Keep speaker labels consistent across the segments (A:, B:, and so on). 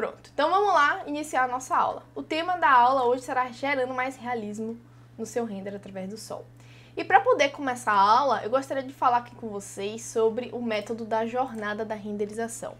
A: Pronto, então vamos lá iniciar a nossa aula. O tema da aula hoje será gerando mais realismo no seu render através do sol. E para poder começar a aula, eu gostaria de falar aqui com vocês sobre o método da jornada da renderização.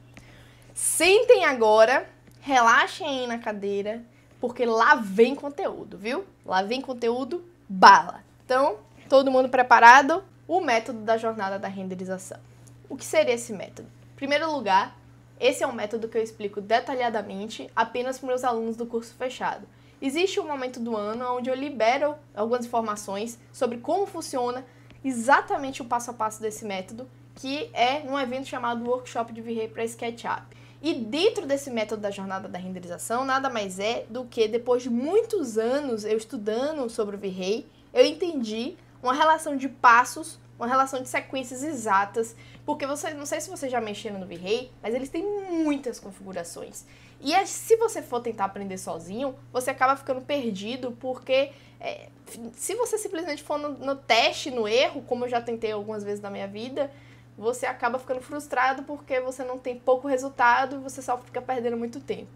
A: Sentem agora, relaxem aí na cadeira, porque lá vem conteúdo, viu? Lá vem conteúdo bala. Então, todo mundo preparado? O método da jornada da renderização. O que seria esse método? Em primeiro lugar, esse é um método que eu explico detalhadamente apenas para meus alunos do curso fechado. Existe um momento do ano onde eu libero algumas informações sobre como funciona exatamente o passo a passo desse método, que é num evento chamado Workshop de Virrei para SketchUp. E dentro desse método da jornada da renderização, nada mais é do que depois de muitos anos eu estudando sobre o V-Ray eu entendi uma relação de passos, uma relação de sequências exatas porque você, não sei se vocês já mexeram no V-Ray, mas eles têm muitas configurações. E é, se você for tentar aprender sozinho, você acaba ficando perdido, porque é, se você simplesmente for no, no teste, no erro, como eu já tentei algumas vezes na minha vida, você acaba ficando frustrado porque você não tem pouco resultado e você só fica perdendo muito tempo.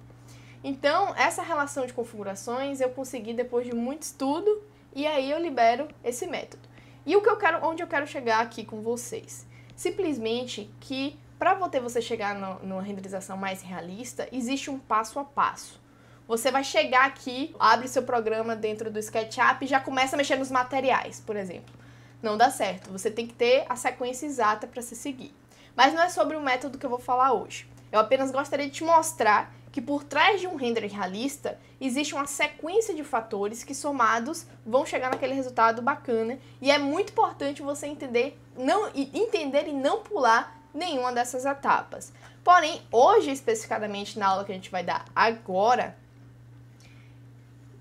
A: Então, essa relação de configurações eu consegui depois de muito estudo e aí eu libero esse método. E o que eu quero, onde eu quero chegar aqui com vocês? Simplesmente que para você chegar no, numa renderização mais realista, existe um passo a passo. Você vai chegar aqui, abre seu programa dentro do SketchUp e já começa a mexer nos materiais, por exemplo. Não dá certo. Você tem que ter a sequência exata para se seguir. Mas não é sobre o método que eu vou falar hoje. Eu apenas gostaria de te mostrar que por trás de um render realista existe uma sequência de fatores que somados vão chegar naquele resultado bacana e é muito importante você entender, não entender e não pular nenhuma dessas etapas. Porém, hoje especificadamente na aula que a gente vai dar agora,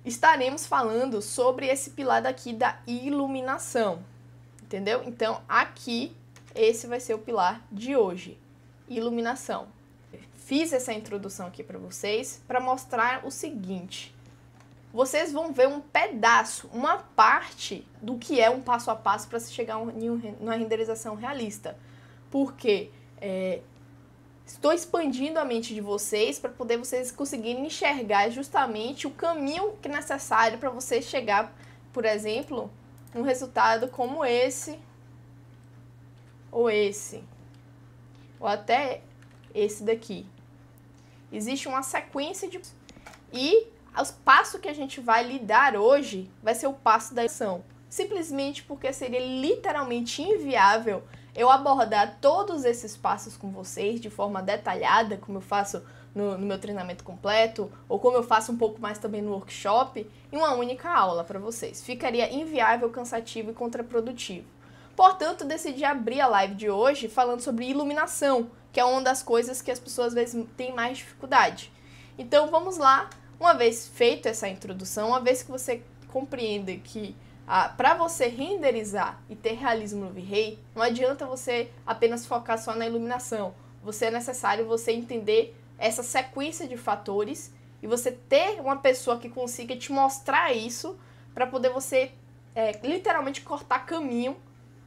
A: estaremos falando sobre esse pilar daqui da iluminação. Entendeu? Então, aqui esse vai ser o pilar de hoje. Iluminação fiz essa introdução aqui para vocês para mostrar o seguinte. Vocês vão ver um pedaço, uma parte do que é um passo a passo para se chegar em uma renderização realista. Porque é, estou expandindo a mente de vocês para poder vocês conseguirem enxergar justamente o caminho que é necessário para você chegar, por exemplo, um resultado como esse ou esse ou até esse daqui. Existe uma sequência de. E o passo que a gente vai lidar hoje vai ser o passo da ação. Simplesmente porque seria literalmente inviável eu abordar todos esses passos com vocês de forma detalhada, como eu faço no, no meu treinamento completo, ou como eu faço um pouco mais também no workshop, em uma única aula para vocês. Ficaria inviável, cansativo e contraprodutivo. Portanto, decidi abrir a live de hoje falando sobre iluminação, que é uma das coisas que as pessoas às vezes têm mais dificuldade. Então vamos lá, uma vez feita essa introdução, uma vez que você compreenda que ah, para você renderizar e ter realismo no V-Ray, não adianta você apenas focar só na iluminação. Você é necessário você entender essa sequência de fatores e você ter uma pessoa que consiga te mostrar isso para poder você é, literalmente cortar caminho,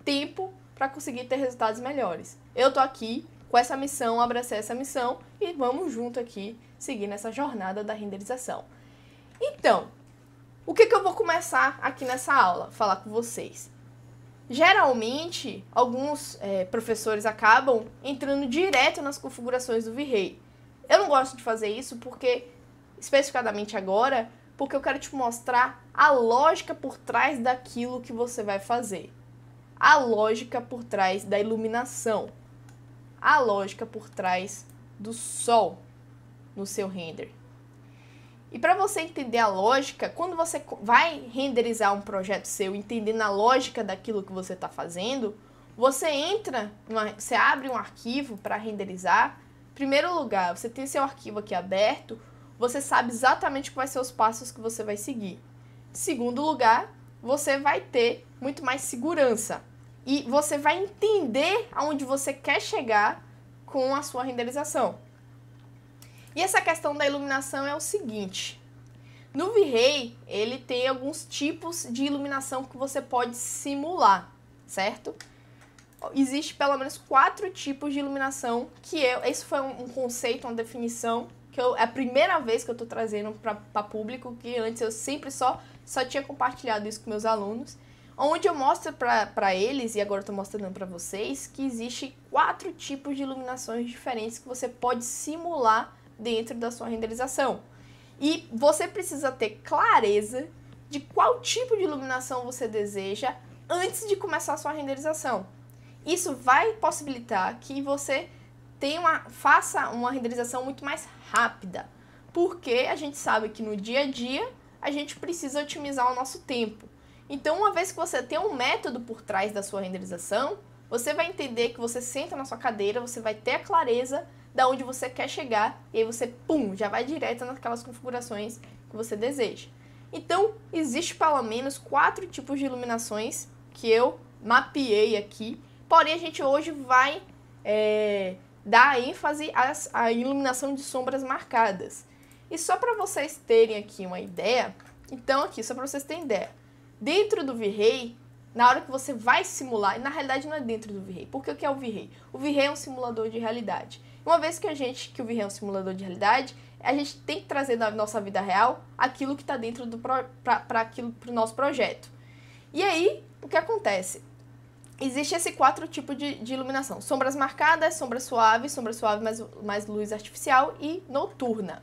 A: tempo para conseguir ter resultados melhores. Eu tô aqui com essa missão, abracei essa missão e vamos junto aqui seguir nessa jornada da renderização. Então, o que, que eu vou começar aqui nessa aula? Falar com vocês. Geralmente, alguns é, professores acabam entrando direto nas configurações do V-Ray. Eu não gosto de fazer isso porque, especificadamente agora, porque eu quero te mostrar a lógica por trás daquilo que você vai fazer. A lógica por trás da iluminação a lógica por trás do sol no seu render. E para você entender a lógica, quando você vai renderizar um projeto seu, entendendo a lógica daquilo que você está fazendo, você entra, você abre um arquivo para renderizar. Primeiro lugar, você tem seu arquivo aqui aberto, você sabe exatamente quais são os passos que você vai seguir. Segundo lugar, você vai ter muito mais segurança, e você vai entender aonde você quer chegar com a sua renderização. E essa questão da iluminação é o seguinte: no V-Ray, ele tem alguns tipos de iluminação que você pode simular, certo? Existe pelo menos quatro tipos de iluminação que eu, esse foi um conceito, uma definição que eu, é a primeira vez que eu estou trazendo para público, que antes eu sempre só só tinha compartilhado isso com meus alunos onde eu mostro para eles, e agora estou mostrando para vocês, que existe quatro tipos de iluminações diferentes que você pode simular dentro da sua renderização. E você precisa ter clareza de qual tipo de iluminação você deseja antes de começar a sua renderização. Isso vai possibilitar que você tenha uma, faça uma renderização muito mais rápida, porque a gente sabe que no dia a dia a gente precisa otimizar o nosso tempo. Então, uma vez que você tem um método por trás da sua renderização, você vai entender que você senta na sua cadeira, você vai ter a clareza da onde você quer chegar e aí você, pum, já vai direto naquelas configurações que você deseja. Então, existe pelo menos quatro tipos de iluminações que eu mapeei aqui, porém a gente hoje vai é, dar ênfase às, à iluminação de sombras marcadas. E só para vocês terem aqui uma ideia, então aqui, só para vocês terem ideia, Dentro do V-Ray, na hora que você vai simular, e na realidade não é dentro do V-Ray, porque o que é o V-Ray? O V-Ray é um simulador de realidade. Uma vez que a gente, que o V-Ray é um simulador de realidade, a gente tem que trazer da nossa vida real aquilo que está dentro do para aquilo, pro nosso projeto. E aí, o que acontece? Existe esse quatro tipos de, de, iluminação: sombras marcadas, sombra suave, sombra suave mais, mais luz artificial e noturna.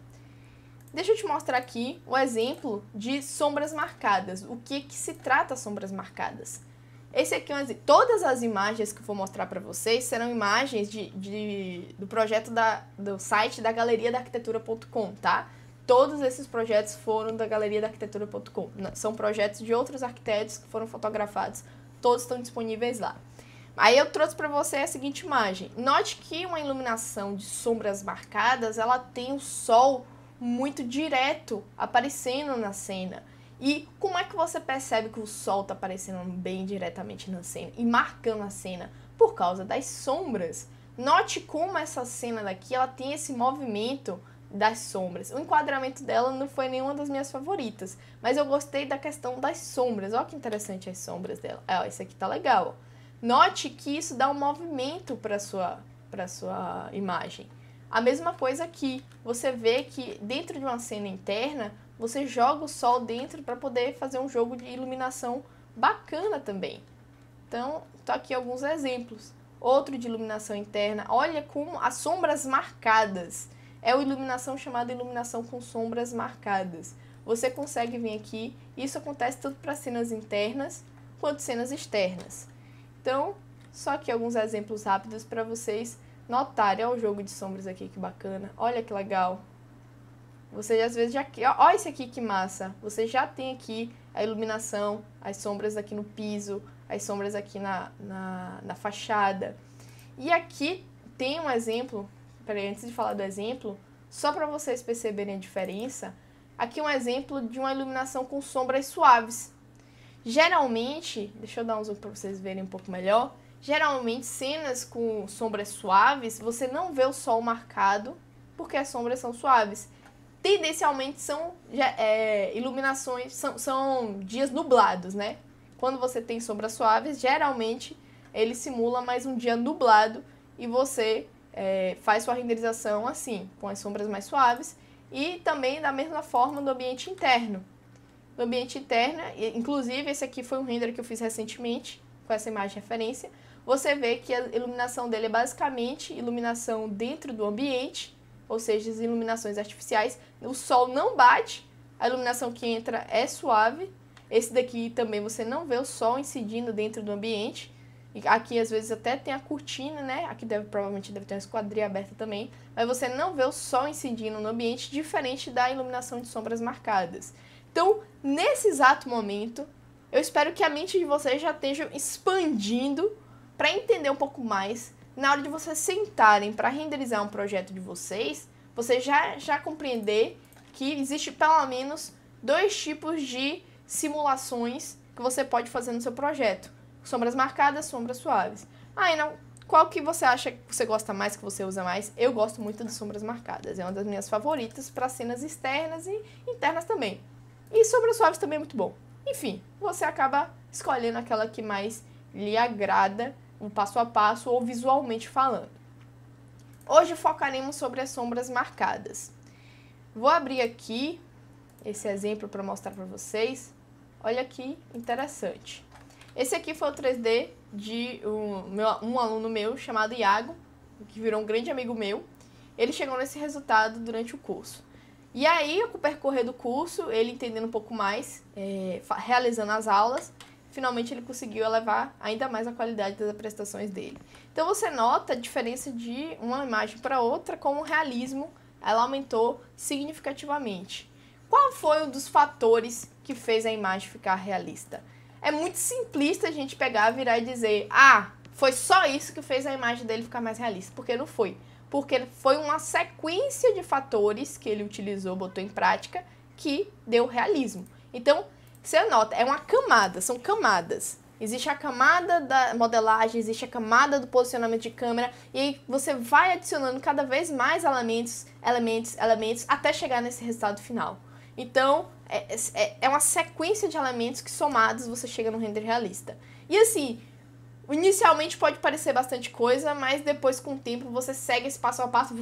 A: Deixa eu te mostrar aqui o exemplo de sombras marcadas. O que, que se trata sombras marcadas? Esse aqui, é todas as imagens que eu vou mostrar para vocês serão imagens de, de, do projeto da, do site da galeria da arquitetura.com, tá? Todos esses projetos foram da galeria da arquitetura.com. São projetos de outros arquitetos que foram fotografados. Todos estão disponíveis lá. Aí eu trouxe para você a seguinte imagem. Note que uma iluminação de sombras marcadas, ela tem o sol muito direto aparecendo na cena. E como é que você percebe que o sol tá aparecendo bem diretamente na cena e marcando a cena? Por causa das sombras. Note como essa cena daqui, ela tem esse movimento das sombras. O enquadramento dela não foi nenhuma das minhas favoritas, mas eu gostei da questão das sombras. Olha que interessante as sombras dela. É, ó, esse aqui tá legal. Note que isso dá um movimento para sua para sua imagem. A mesma coisa aqui, você vê que dentro de uma cena interna, você joga o sol dentro para poder fazer um jogo de iluminação bacana também. Então, tá aqui alguns exemplos. Outro de iluminação interna, olha como as sombras marcadas. É uma iluminação chamada iluminação com sombras marcadas. Você consegue vir aqui, isso acontece tanto para cenas internas quanto cenas externas. Então, só aqui alguns exemplos rápidos para vocês Notário, olha o jogo de sombras aqui, que bacana. Olha que legal. Você às vezes já... Olha esse aqui que massa. Você já tem aqui a iluminação, as sombras aqui no piso, as sombras aqui na, na, na fachada. E aqui tem um exemplo, peraí, antes de falar do exemplo, só para vocês perceberem a diferença, aqui é um exemplo de uma iluminação com sombras suaves. Geralmente, deixa eu dar um zoom para vocês verem um pouco melhor, Geralmente, cenas com sombras suaves, você não vê o sol marcado, porque as sombras são suaves. Tendencialmente são é, iluminações, são, são dias nublados, né? Quando você tem sombras suaves, geralmente ele simula mais um dia nublado e você é, faz sua renderização assim, com as sombras mais suaves e também da mesma forma no ambiente interno. No ambiente interno, inclusive esse aqui foi um render que eu fiz recentemente com essa imagem de referência, você vê que a iluminação dele é basicamente iluminação dentro do ambiente, ou seja, as iluminações artificiais. O sol não bate, a iluminação que entra é suave. Esse daqui também você não vê o sol incidindo dentro do ambiente. E aqui às vezes até tem a cortina, né? Aqui deve, provavelmente deve ter uma esquadria aberta também. Mas você não vê o sol incidindo no ambiente, diferente da iluminação de sombras marcadas. Então, nesse exato momento, eu espero que a mente de vocês já esteja expandindo para entender um pouco mais, na hora de vocês sentarem para renderizar um projeto de vocês, você já, já compreender que existe pelo menos dois tipos de simulações que você pode fazer no seu projeto. Sombras marcadas, sombras suaves. Aí, ah, qual que você acha que você gosta mais, que você usa mais? Eu gosto muito de sombras marcadas. É uma das minhas favoritas para cenas externas e internas também. E sombras suaves também é muito bom. Enfim, você acaba escolhendo aquela que mais lhe agrada um passo a passo ou visualmente falando. Hoje focaremos sobre as sombras marcadas. Vou abrir aqui esse exemplo para mostrar para vocês. Olha que interessante. Esse aqui foi o 3D de um, meu, um aluno meu chamado Iago, que virou um grande amigo meu. Ele chegou nesse resultado durante o curso. E aí, com o percorrer do curso, ele entendendo um pouco mais, é, realizando as aulas, finalmente ele conseguiu elevar ainda mais a qualidade das prestações dele. Então você nota a diferença de uma imagem para outra, como o realismo ela aumentou significativamente. Qual foi um dos fatores que fez a imagem ficar realista? É muito simplista a gente pegar, virar e dizer: "Ah, foi só isso que fez a imagem dele ficar mais realista", porque não foi. Porque foi uma sequência de fatores que ele utilizou, botou em prática, que deu realismo. Então, você anota, é uma camada, são camadas. Existe a camada da modelagem, existe a camada do posicionamento de câmera, e aí você vai adicionando cada vez mais elementos, elementos, elementos, até chegar nesse resultado final. Então, é, é, é uma sequência de elementos que somados você chega no render realista. E assim, inicialmente pode parecer bastante coisa, mas depois com o tempo você segue esse passo a passo,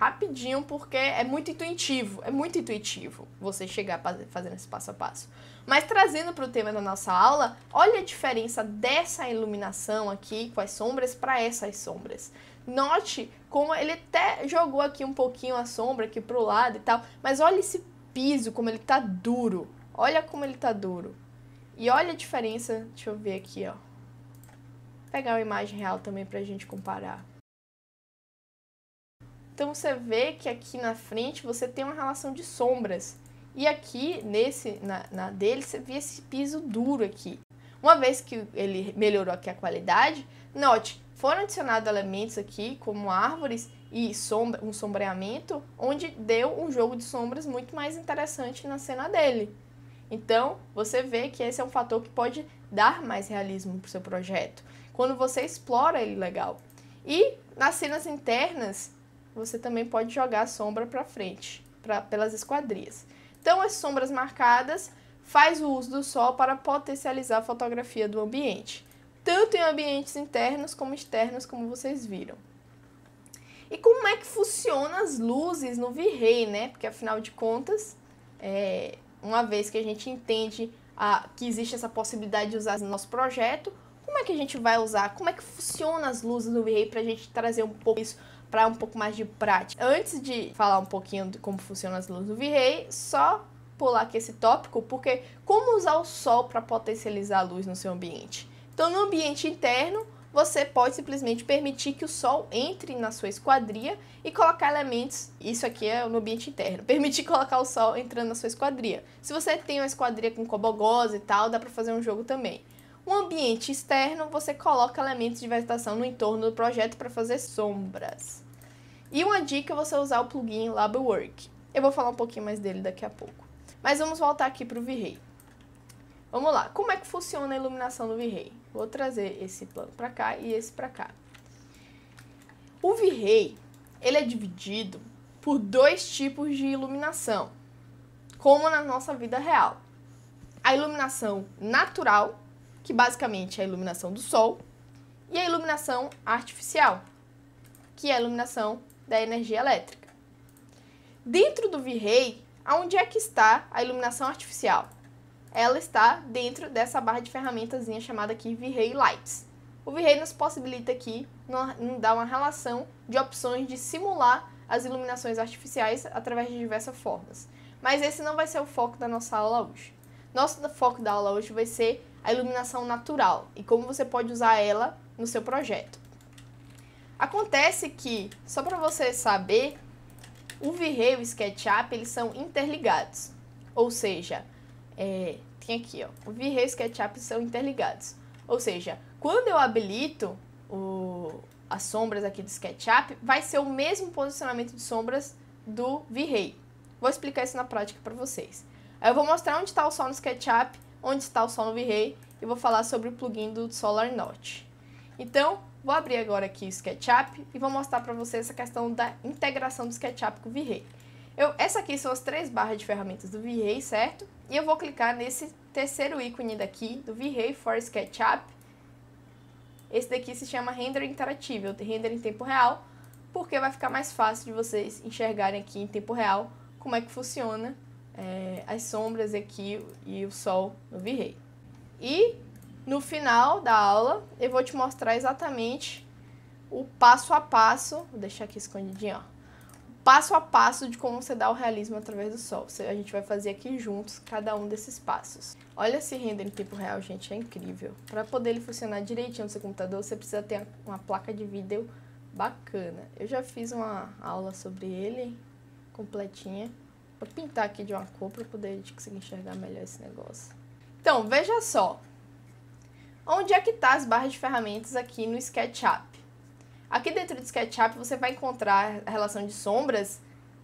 A: rapidinho porque é muito intuitivo, é muito intuitivo você chegar fazendo esse passo a passo. Mas trazendo para o tema da nossa aula, olha a diferença dessa iluminação aqui com as sombras para essas sombras. Note como ele até jogou aqui um pouquinho a sombra aqui para o lado e tal, mas olha esse piso como ele tá duro. Olha como ele tá duro. E olha a diferença, deixa eu ver aqui, ó. Vou pegar uma imagem real também para a gente comparar. Então você vê que aqui na frente você tem uma relação de sombras. E aqui, nesse, na, na dele, você vê esse piso duro aqui. Uma vez que ele melhorou aqui a qualidade, note, foram adicionados elementos aqui, como árvores e sombra, um sombreamento, onde deu um jogo de sombras muito mais interessante na cena dele. Então, você vê que esse é um fator que pode dar mais realismo para o seu projeto, quando você explora ele legal. E nas cenas internas, você também pode jogar a sombra para frente, pra, pelas esquadrias. Então, as sombras marcadas faz o uso do sol para potencializar a fotografia do ambiente, tanto em ambientes internos como externos, como vocês viram. E como é que funciona as luzes no V-Ray, né? Porque afinal de contas, é, uma vez que a gente entende a, que existe essa possibilidade de usar no nosso projeto, como é que a gente vai usar? Como é que funciona as luzes no V-Ray para a gente trazer um pouco isso para um pouco mais de prática. Antes de falar um pouquinho de como funcionam as luzes do V-Ray, só pular aqui esse tópico, porque como usar o sol para potencializar a luz no seu ambiente? Então, no ambiente interno, você pode simplesmente permitir que o sol entre na sua esquadria e colocar elementos. Isso aqui é no ambiente interno. Permitir colocar o sol entrando na sua esquadria. Se você tem uma esquadria com cobogosa e tal, dá para fazer um jogo também. Um ambiente externo, você coloca elementos de vegetação no entorno do projeto para fazer sombras. E uma dica é você usar o plugin Labwork. Eu vou falar um pouquinho mais dele daqui a pouco. Mas vamos voltar aqui para o V-Ray. Vamos lá, como é que funciona a iluminação do V-Ray? Vou trazer esse plano para cá e esse para cá. O V-Ray, ele é dividido por dois tipos de iluminação, como na nossa vida real. A iluminação natural, que basicamente é a iluminação do sol, e a iluminação artificial, que é a iluminação da energia elétrica. Dentro do V-Ray, aonde é que está a iluminação artificial? Ela está dentro dessa barra de ferramentas chamada aqui V-Ray Lights. O V-Ray nos possibilita aqui dar uma relação de opções de simular as iluminações artificiais através de diversas formas. Mas esse não vai ser o foco da nossa aula hoje. Nosso foco da aula hoje vai ser a iluminação natural e como você pode usar ela no seu projeto. Acontece que, só para você saber, o V-Ray e o SketchUp eles são interligados, ou seja, é, tem aqui, ó, o V-Ray e o SketchUp são interligados, ou seja, quando eu habilito o, as sombras aqui do SketchUp, vai ser o mesmo posicionamento de sombras do V-Ray. Vou explicar isso na prática para vocês. Eu vou mostrar onde está o sol no SketchUp onde está o Sol no V-Ray e vou falar sobre o plugin do SolarNote. Então, vou abrir agora aqui o SketchUp e vou mostrar para você essa questão da integração do SketchUp com o V-Ray. essa aqui são as três barras de ferramentas do V-Ray, certo? E eu vou clicar nesse terceiro ícone daqui, do V-Ray for SketchUp. Esse daqui se chama Render Interativo, render em tempo real, porque vai ficar mais fácil de vocês enxergarem aqui em tempo real como é que funciona é, as sombras aqui e o sol no virrei. E no final da aula eu vou te mostrar exatamente o passo a passo, vou deixar aqui escondidinho, ó, passo a passo de como você dá o realismo através do sol. A gente vai fazer aqui juntos cada um desses passos. Olha esse render em tempo real, gente, é incrível. Para poder ele funcionar direitinho no seu computador, você precisa ter uma placa de vídeo bacana. Eu já fiz uma aula sobre ele completinha. Vou pintar aqui de uma cor para poder conseguir enxergar melhor esse negócio. Então, veja só. Onde é que tá as barras de ferramentas aqui no SketchUp? Aqui dentro do SketchUp você vai encontrar a relação de sombras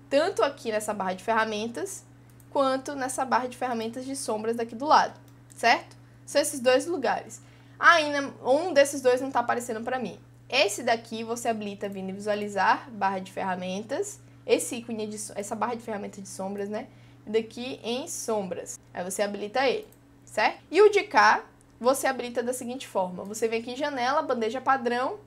A: tanto aqui nessa barra de ferramentas quanto nessa barra de ferramentas de sombras daqui do lado, certo? São esses dois lugares. Ainda ah, um desses dois não está aparecendo para mim. Esse daqui você habilita vindo visualizar barra de ferramentas esse ícone, de, essa barra de ferramenta de sombras, né? Daqui em sombras. Aí você habilita ele, certo? E o de cá, você habilita da seguinte forma. Você vem aqui em janela, bandeja padrão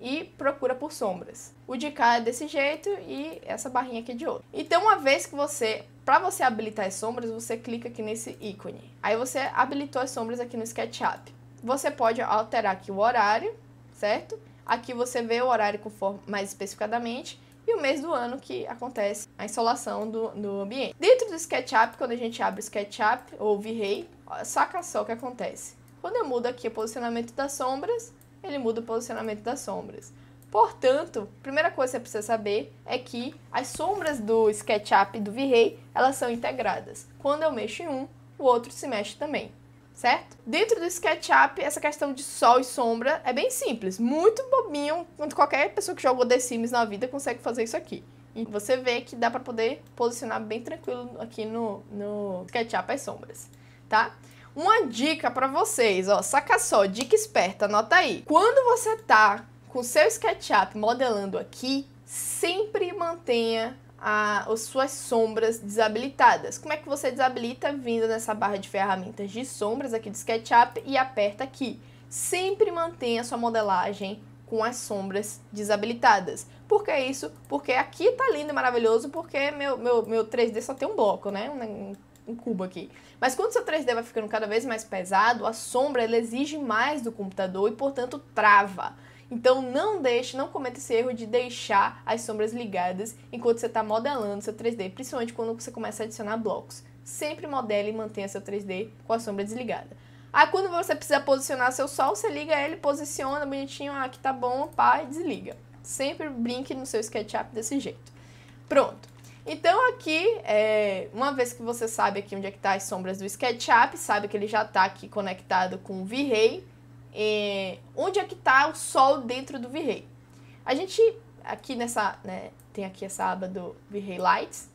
A: e procura por sombras. O de cá é desse jeito e essa barrinha aqui é de outro. Então, uma vez que você... Para você habilitar as sombras, você clica aqui nesse ícone. Aí você habilitou as sombras aqui no SketchUp. Você pode alterar aqui o horário, certo? Aqui você vê o horário mais especificadamente e o mês do ano que acontece a insolação do, do ambiente. Dentro do SketchUp, quando a gente abre o SketchUp ou o V-Ray, saca só o que acontece. Quando eu mudo aqui o posicionamento das sombras, ele muda o posicionamento das sombras. Portanto, a primeira coisa que você precisa saber é que as sombras do SketchUp e do V-Ray, elas são integradas. Quando eu mexo em um, o outro se mexe também certo? Dentro do SketchUp, essa questão de sol e sombra é bem simples, muito bobinho, qualquer pessoa que jogou The Sims na vida consegue fazer isso aqui. E você vê que dá para poder posicionar bem tranquilo aqui no, no SketchUp as sombras, tá? Uma dica para vocês, ó, saca só, dica esperta, anota aí. Quando você tá com o seu SketchUp modelando aqui, sempre mantenha a, as suas sombras desabilitadas. Como é que você desabilita? Vindo nessa barra de ferramentas de sombras aqui do SketchUp e aperta aqui. Sempre mantenha sua modelagem com as sombras desabilitadas. Por que isso? Porque aqui tá lindo e maravilhoso, porque meu, meu, meu 3D só tem um bloco, né? Um, um cubo aqui. Mas quando seu 3D vai ficando cada vez mais pesado, a sombra ela exige mais do computador e, portanto, trava. Então não deixe, não cometa esse erro de deixar as sombras ligadas enquanto você está modelando seu 3D, principalmente quando você começa a adicionar blocos. Sempre modele e mantenha seu 3D com a sombra desligada. Aí quando você precisa posicionar seu sol, você liga ele, posiciona bonitinho, ah, aqui tá bom, pá, e desliga. Sempre brinque no seu SketchUp desse jeito. Pronto. Então aqui, é, uma vez que você sabe aqui onde é que tá as sombras do SketchUp, sabe que ele já está aqui conectado com o V-Ray, é, onde é que está o sol dentro do V-Ray. A gente aqui nessa, né, tem aqui essa aba do V-Ray Lights,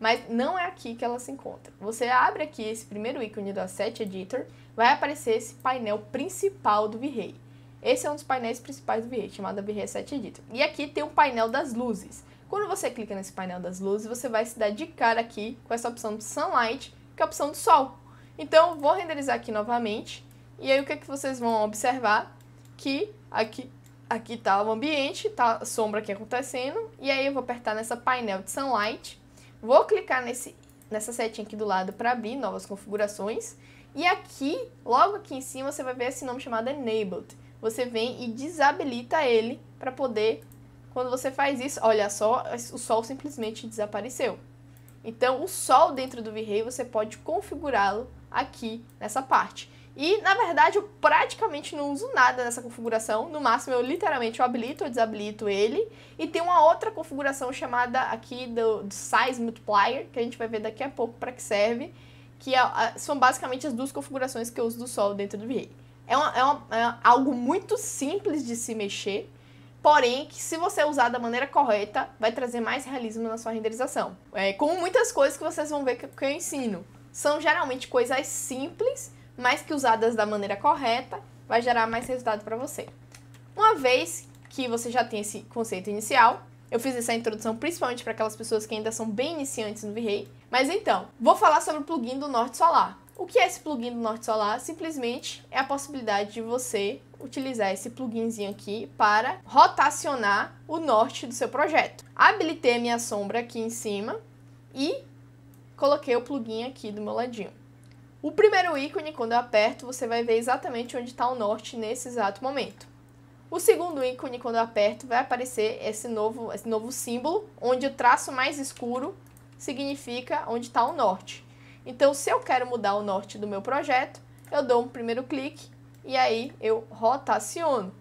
A: mas não é aqui que ela se encontra. Você abre aqui esse primeiro ícone do Asset Editor, vai aparecer esse painel principal do V-Ray. Esse é um dos painéis principais do V-Ray, chamado V-Ray Asset Editor. E aqui tem um painel das luzes. Quando você clica nesse painel das luzes, você vai se dar de cara aqui com essa opção do Sunlight, que é a opção do Sol. Então, vou renderizar aqui novamente e aí o que é que vocês vão observar? Que aqui aqui tá o ambiente, tá a sombra aqui acontecendo, e aí eu vou apertar nessa painel de Sunlight, vou clicar nesse, nessa setinha aqui do lado para abrir novas configurações, e aqui, logo aqui em cima, você vai ver esse nome chamado Enabled. Você vem e desabilita ele para poder, quando você faz isso, olha só, o sol simplesmente desapareceu. Então, o sol dentro do V-Ray você pode configurá-lo aqui nessa parte. E, na verdade, eu praticamente não uso nada nessa configuração. No máximo, eu literalmente eu habilito ou desabilito ele. E tem uma outra configuração chamada aqui do, do Size Multiplier, que a gente vai ver daqui a pouco para que serve, que é, são basicamente as duas configurações que eu uso do solo dentro do VA. É, uma, é, uma, é algo muito simples de se mexer, porém que se você usar da maneira correta, vai trazer mais realismo na sua renderização. É, como muitas coisas que vocês vão ver que, que eu ensino. São geralmente coisas simples mas que usadas da maneira correta, vai gerar mais resultado para você. Uma vez que você já tem esse conceito inicial, eu fiz essa introdução principalmente para aquelas pessoas que ainda são bem iniciantes no V-Ray. Mas então, vou falar sobre o plugin do Norte Solar. O que é esse plugin do Norte Solar? Simplesmente é a possibilidade de você utilizar esse pluginzinho aqui para rotacionar o norte do seu projeto. Habilitei a minha sombra aqui em cima e coloquei o plugin aqui do meu ladinho. O primeiro ícone, quando eu aperto, você vai ver exatamente onde está o norte nesse exato momento. O segundo ícone, quando eu aperto, vai aparecer esse novo, esse novo símbolo, onde o traço mais escuro significa onde está o norte. Então, se eu quero mudar o norte do meu projeto, eu dou um primeiro clique e aí eu rotaciono.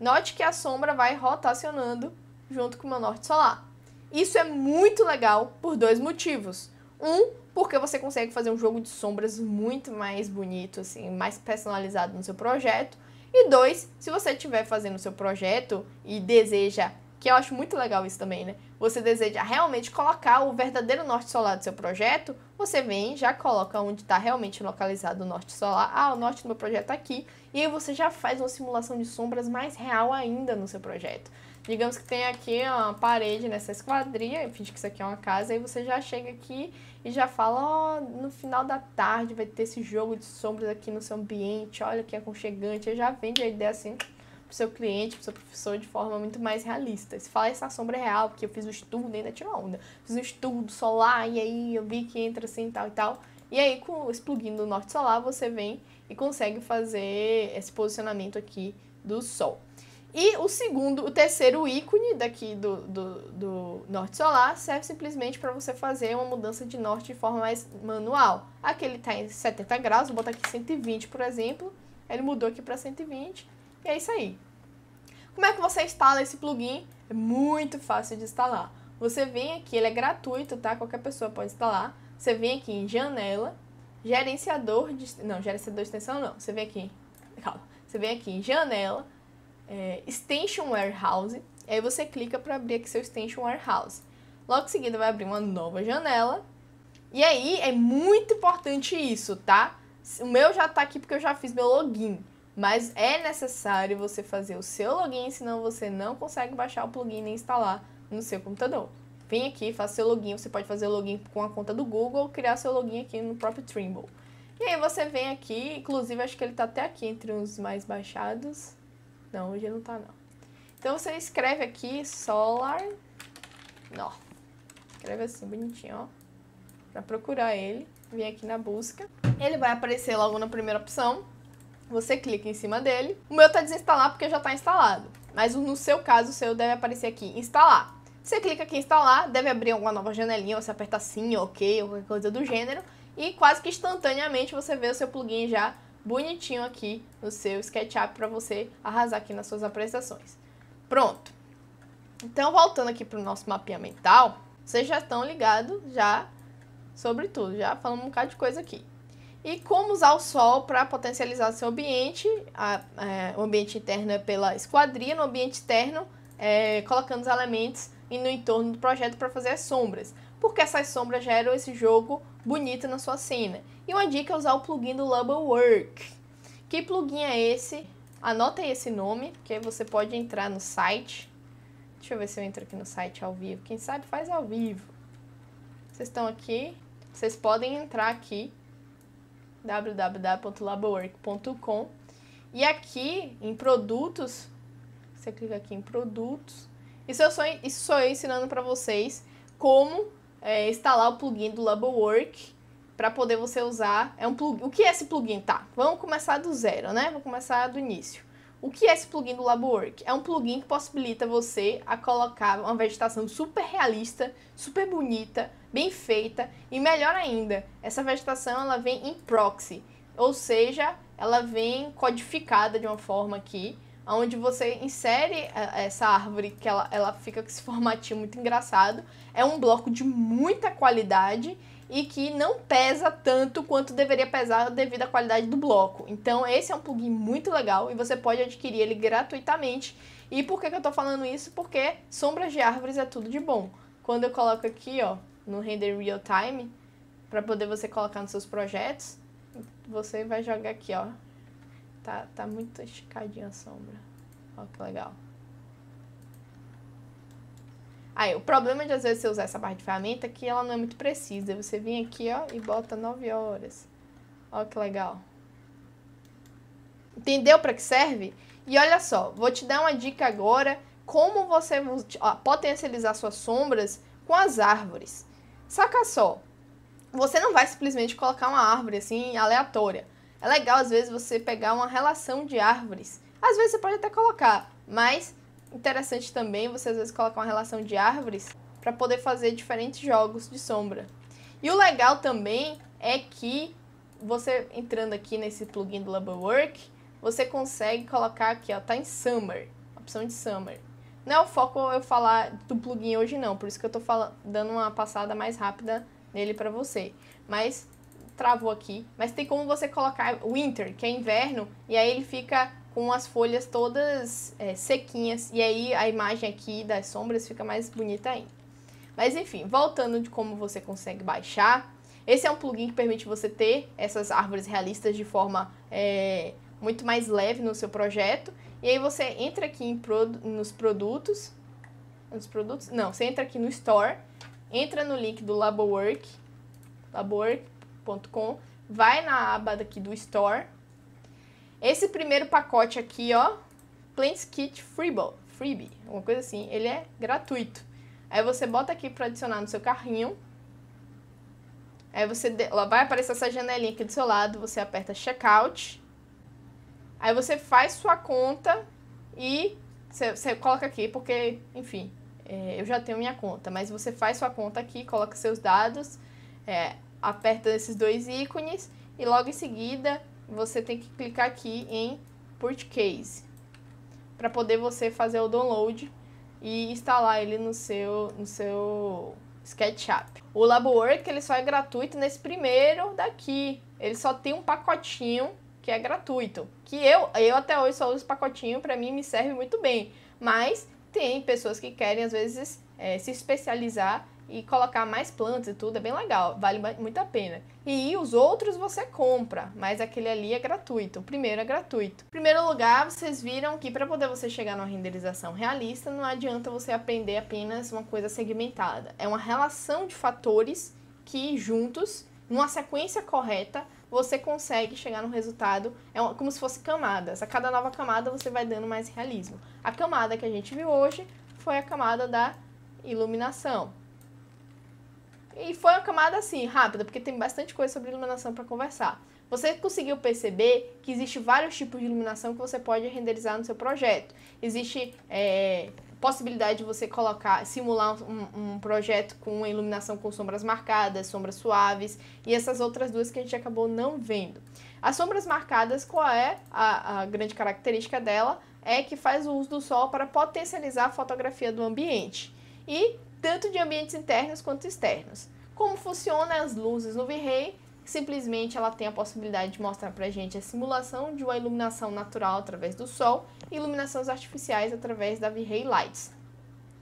A: Note que a sombra vai rotacionando junto com o meu norte solar. Isso é muito legal por dois motivos. Um, porque você consegue fazer um jogo de sombras muito mais bonito, assim, mais personalizado no seu projeto. E dois, se você estiver fazendo o seu projeto e deseja, que eu acho muito legal isso também, né? Você deseja realmente colocar o verdadeiro norte solar do seu projeto, você vem, já coloca onde está realmente localizado o norte solar. Ah, o norte do meu projeto está aqui. E aí você já faz uma simulação de sombras mais real ainda no seu projeto. Digamos que tem aqui uma parede nessa esquadria, finge que isso aqui é uma casa, aí você já chega aqui e já fala, ó, oh, no final da tarde vai ter esse jogo de sombras aqui no seu ambiente, olha que aconchegante. Aí já vende a ideia assim pro seu cliente, pro seu professor de forma muito mais realista. Se fala essa sombra é real, porque eu fiz o um estudo, ainda tirou onda. Fiz um estudo solar e aí eu vi que entra assim tal e tal. E aí com esse plugin do norte solar você vem e consegue fazer esse posicionamento aqui do sol. E o segundo, o terceiro ícone daqui do, do, do norte solar serve simplesmente para você fazer uma mudança de norte de forma mais manual. Aqui ele está em 70 graus, vou botar aqui 120, por exemplo. Ele mudou aqui para 120 e é isso aí. Como é que você instala esse plugin? É muito fácil de instalar. Você vem aqui, ele é gratuito, tá? Qualquer pessoa pode instalar. Você vem aqui em janela, gerenciador de... Não, gerenciador de extensão não. Você vem aqui... Calma. Você vem aqui em janela é, Extension Warehouse. E aí você clica para abrir aqui seu Extension Warehouse. Logo em seguida vai abrir uma nova janela. E aí é muito importante isso, tá? O meu já está aqui porque eu já fiz meu login. Mas é necessário você fazer o seu login, senão você não consegue baixar o plugin nem instalar no seu computador. Vem aqui, faça seu login. Você pode fazer o login com a conta do Google ou criar seu login aqui no próprio Trimble. E aí você vem aqui, inclusive acho que ele está até aqui entre os mais baixados. Não, hoje não tá não. Então você escreve aqui solar nó. Escreve assim, bonitinho, ó. Pra procurar ele. Vem aqui na busca. Ele vai aparecer logo na primeira opção. Você clica em cima dele. O meu tá desinstalar porque já tá instalado. Mas no seu caso, o seu deve aparecer aqui, instalar. Você clica aqui em instalar, deve abrir alguma nova janelinha, você aperta sim, ok, ou qualquer coisa do gênero. E quase que instantaneamente você vê o seu plugin já bonitinho aqui no seu SketchUp para você arrasar aqui nas suas apresentações. Pronto. Então, voltando aqui para o nosso mapinha mental, vocês já estão ligados já sobre tudo, já falamos um bocado de coisa aqui. E como usar o sol para potencializar seu ambiente, a, é, o ambiente interno é pela esquadria, no ambiente externo é, colocando os elementos e no entorno do projeto para fazer as sombras, porque essas sombras geram esse jogo bonito na sua cena. E uma dica é usar o plugin do Work. Que plugin é esse? Anota esse nome, que você pode entrar no site. Deixa eu ver se eu entro aqui no site ao vivo. Quem sabe faz ao vivo. Vocês estão aqui, vocês podem entrar aqui www.labowork.com e aqui em produtos, você clica aqui em produtos. Isso eu sou, isso sou eu ensinando para vocês como é, instalar o plugin do Labowork para poder você usar é um plugin. O que é esse plugin? Tá, vamos começar do zero, né? Vou começar do início. O que é esse plugin do LaboWork? É um plugin que possibilita você a colocar uma vegetação super realista, super bonita, bem feita e melhor ainda, essa vegetação ela vem em proxy, ou seja, ela vem codificada de uma forma aqui, onde você insere é, essa árvore que ela, ela fica com esse formatinho muito engraçado. É um bloco de muita qualidade e que não pesa tanto quanto deveria pesar devido à qualidade do bloco. Então, esse é um plugin muito legal e você pode adquirir ele gratuitamente. E por que, que eu tô falando isso? Porque sombras de árvores é tudo de bom. Quando eu coloco aqui, ó, no render real time, para poder você colocar nos seus projetos, você vai jogar aqui, ó. Tá, tá muito esticadinha a sombra. Ó, que legal. Aí, o problema de às vezes você usar essa barra de ferramenta é que ela não é muito precisa. Você vem aqui, ó, e bota 9 horas. Ó que legal. Entendeu para que serve? E olha só, vou te dar uma dica agora como você ó, potencializar suas sombras com as árvores. Saca só, você não vai simplesmente colocar uma árvore assim aleatória. É legal às vezes você pegar uma relação de árvores. Às vezes você pode até colocar, mas Interessante também você às vezes colocar uma relação de árvores para poder fazer diferentes jogos de sombra. E o legal também é que você entrando aqui nesse plugin do Work você consegue colocar aqui, ó, tá em Summer, opção de Summer. Não é o foco eu falar do plugin hoje não, por isso que eu tô falando, dando uma passada mais rápida nele para você. Mas travou aqui, mas tem como você colocar Winter, que é inverno, e aí ele fica com as folhas todas é, sequinhas. E aí a imagem aqui das sombras fica mais bonita ainda. Mas enfim, voltando de como você consegue baixar, esse é um plugin que permite você ter essas árvores realistas de forma é, muito mais leve no seu projeto. E aí você entra aqui em nos produtos, nos produtos, não, você entra aqui no Store, entra no link do Labowork, labowork.com, vai na aba daqui do Store, esse primeiro pacote aqui, ó, Plants Kit Freeball, Freebie, uma coisa assim, ele é gratuito. Aí você bota aqui para adicionar no seu carrinho. Aí você Lá vai aparecer essa janelinha aqui do seu lado, você aperta checkout. Aí você faz sua conta e você, você coloca aqui, porque, enfim, é, eu já tenho minha conta, mas você faz sua conta aqui, coloca seus dados, é, aperta esses dois ícones e logo em seguida você tem que clicar aqui em Purchase para poder você fazer o download e instalar ele no seu, no seu SketchUp. O LabWork ele só é gratuito nesse primeiro daqui. Ele só tem um pacotinho que é gratuito. Que eu, eu até hoje só uso esse pacotinho, para mim me serve muito bem. Mas tem pessoas que querem, às vezes, é, se especializar e colocar mais plantas e tudo, é bem legal, vale muito a pena. E os outros você compra, mas aquele ali é gratuito, o primeiro é gratuito. Em primeiro lugar, vocês viram que para poder você chegar numa renderização realista, não adianta você aprender apenas uma coisa segmentada. É uma relação de fatores que juntos, numa sequência correta, você consegue chegar no resultado, é como se fosse camadas. A cada nova camada você vai dando mais realismo. A camada que a gente viu hoje foi a camada da iluminação. E foi uma camada assim, rápida, porque tem bastante coisa sobre iluminação para conversar. Você conseguiu perceber que existe vários tipos de iluminação que você pode renderizar no seu projeto. Existe é, possibilidade de você colocar, simular um, um, projeto com uma iluminação com sombras marcadas, sombras suaves e essas outras duas que a gente acabou não vendo. As sombras marcadas, qual é a, a grande característica dela? É que faz o uso do sol para potencializar a fotografia do ambiente. E tanto de ambientes internos quanto externos. Como funcionam as luzes no V-Ray? Simplesmente ela tem a possibilidade de mostrar para a gente a simulação de uma iluminação natural através do sol e iluminações artificiais através da V-Ray Lights.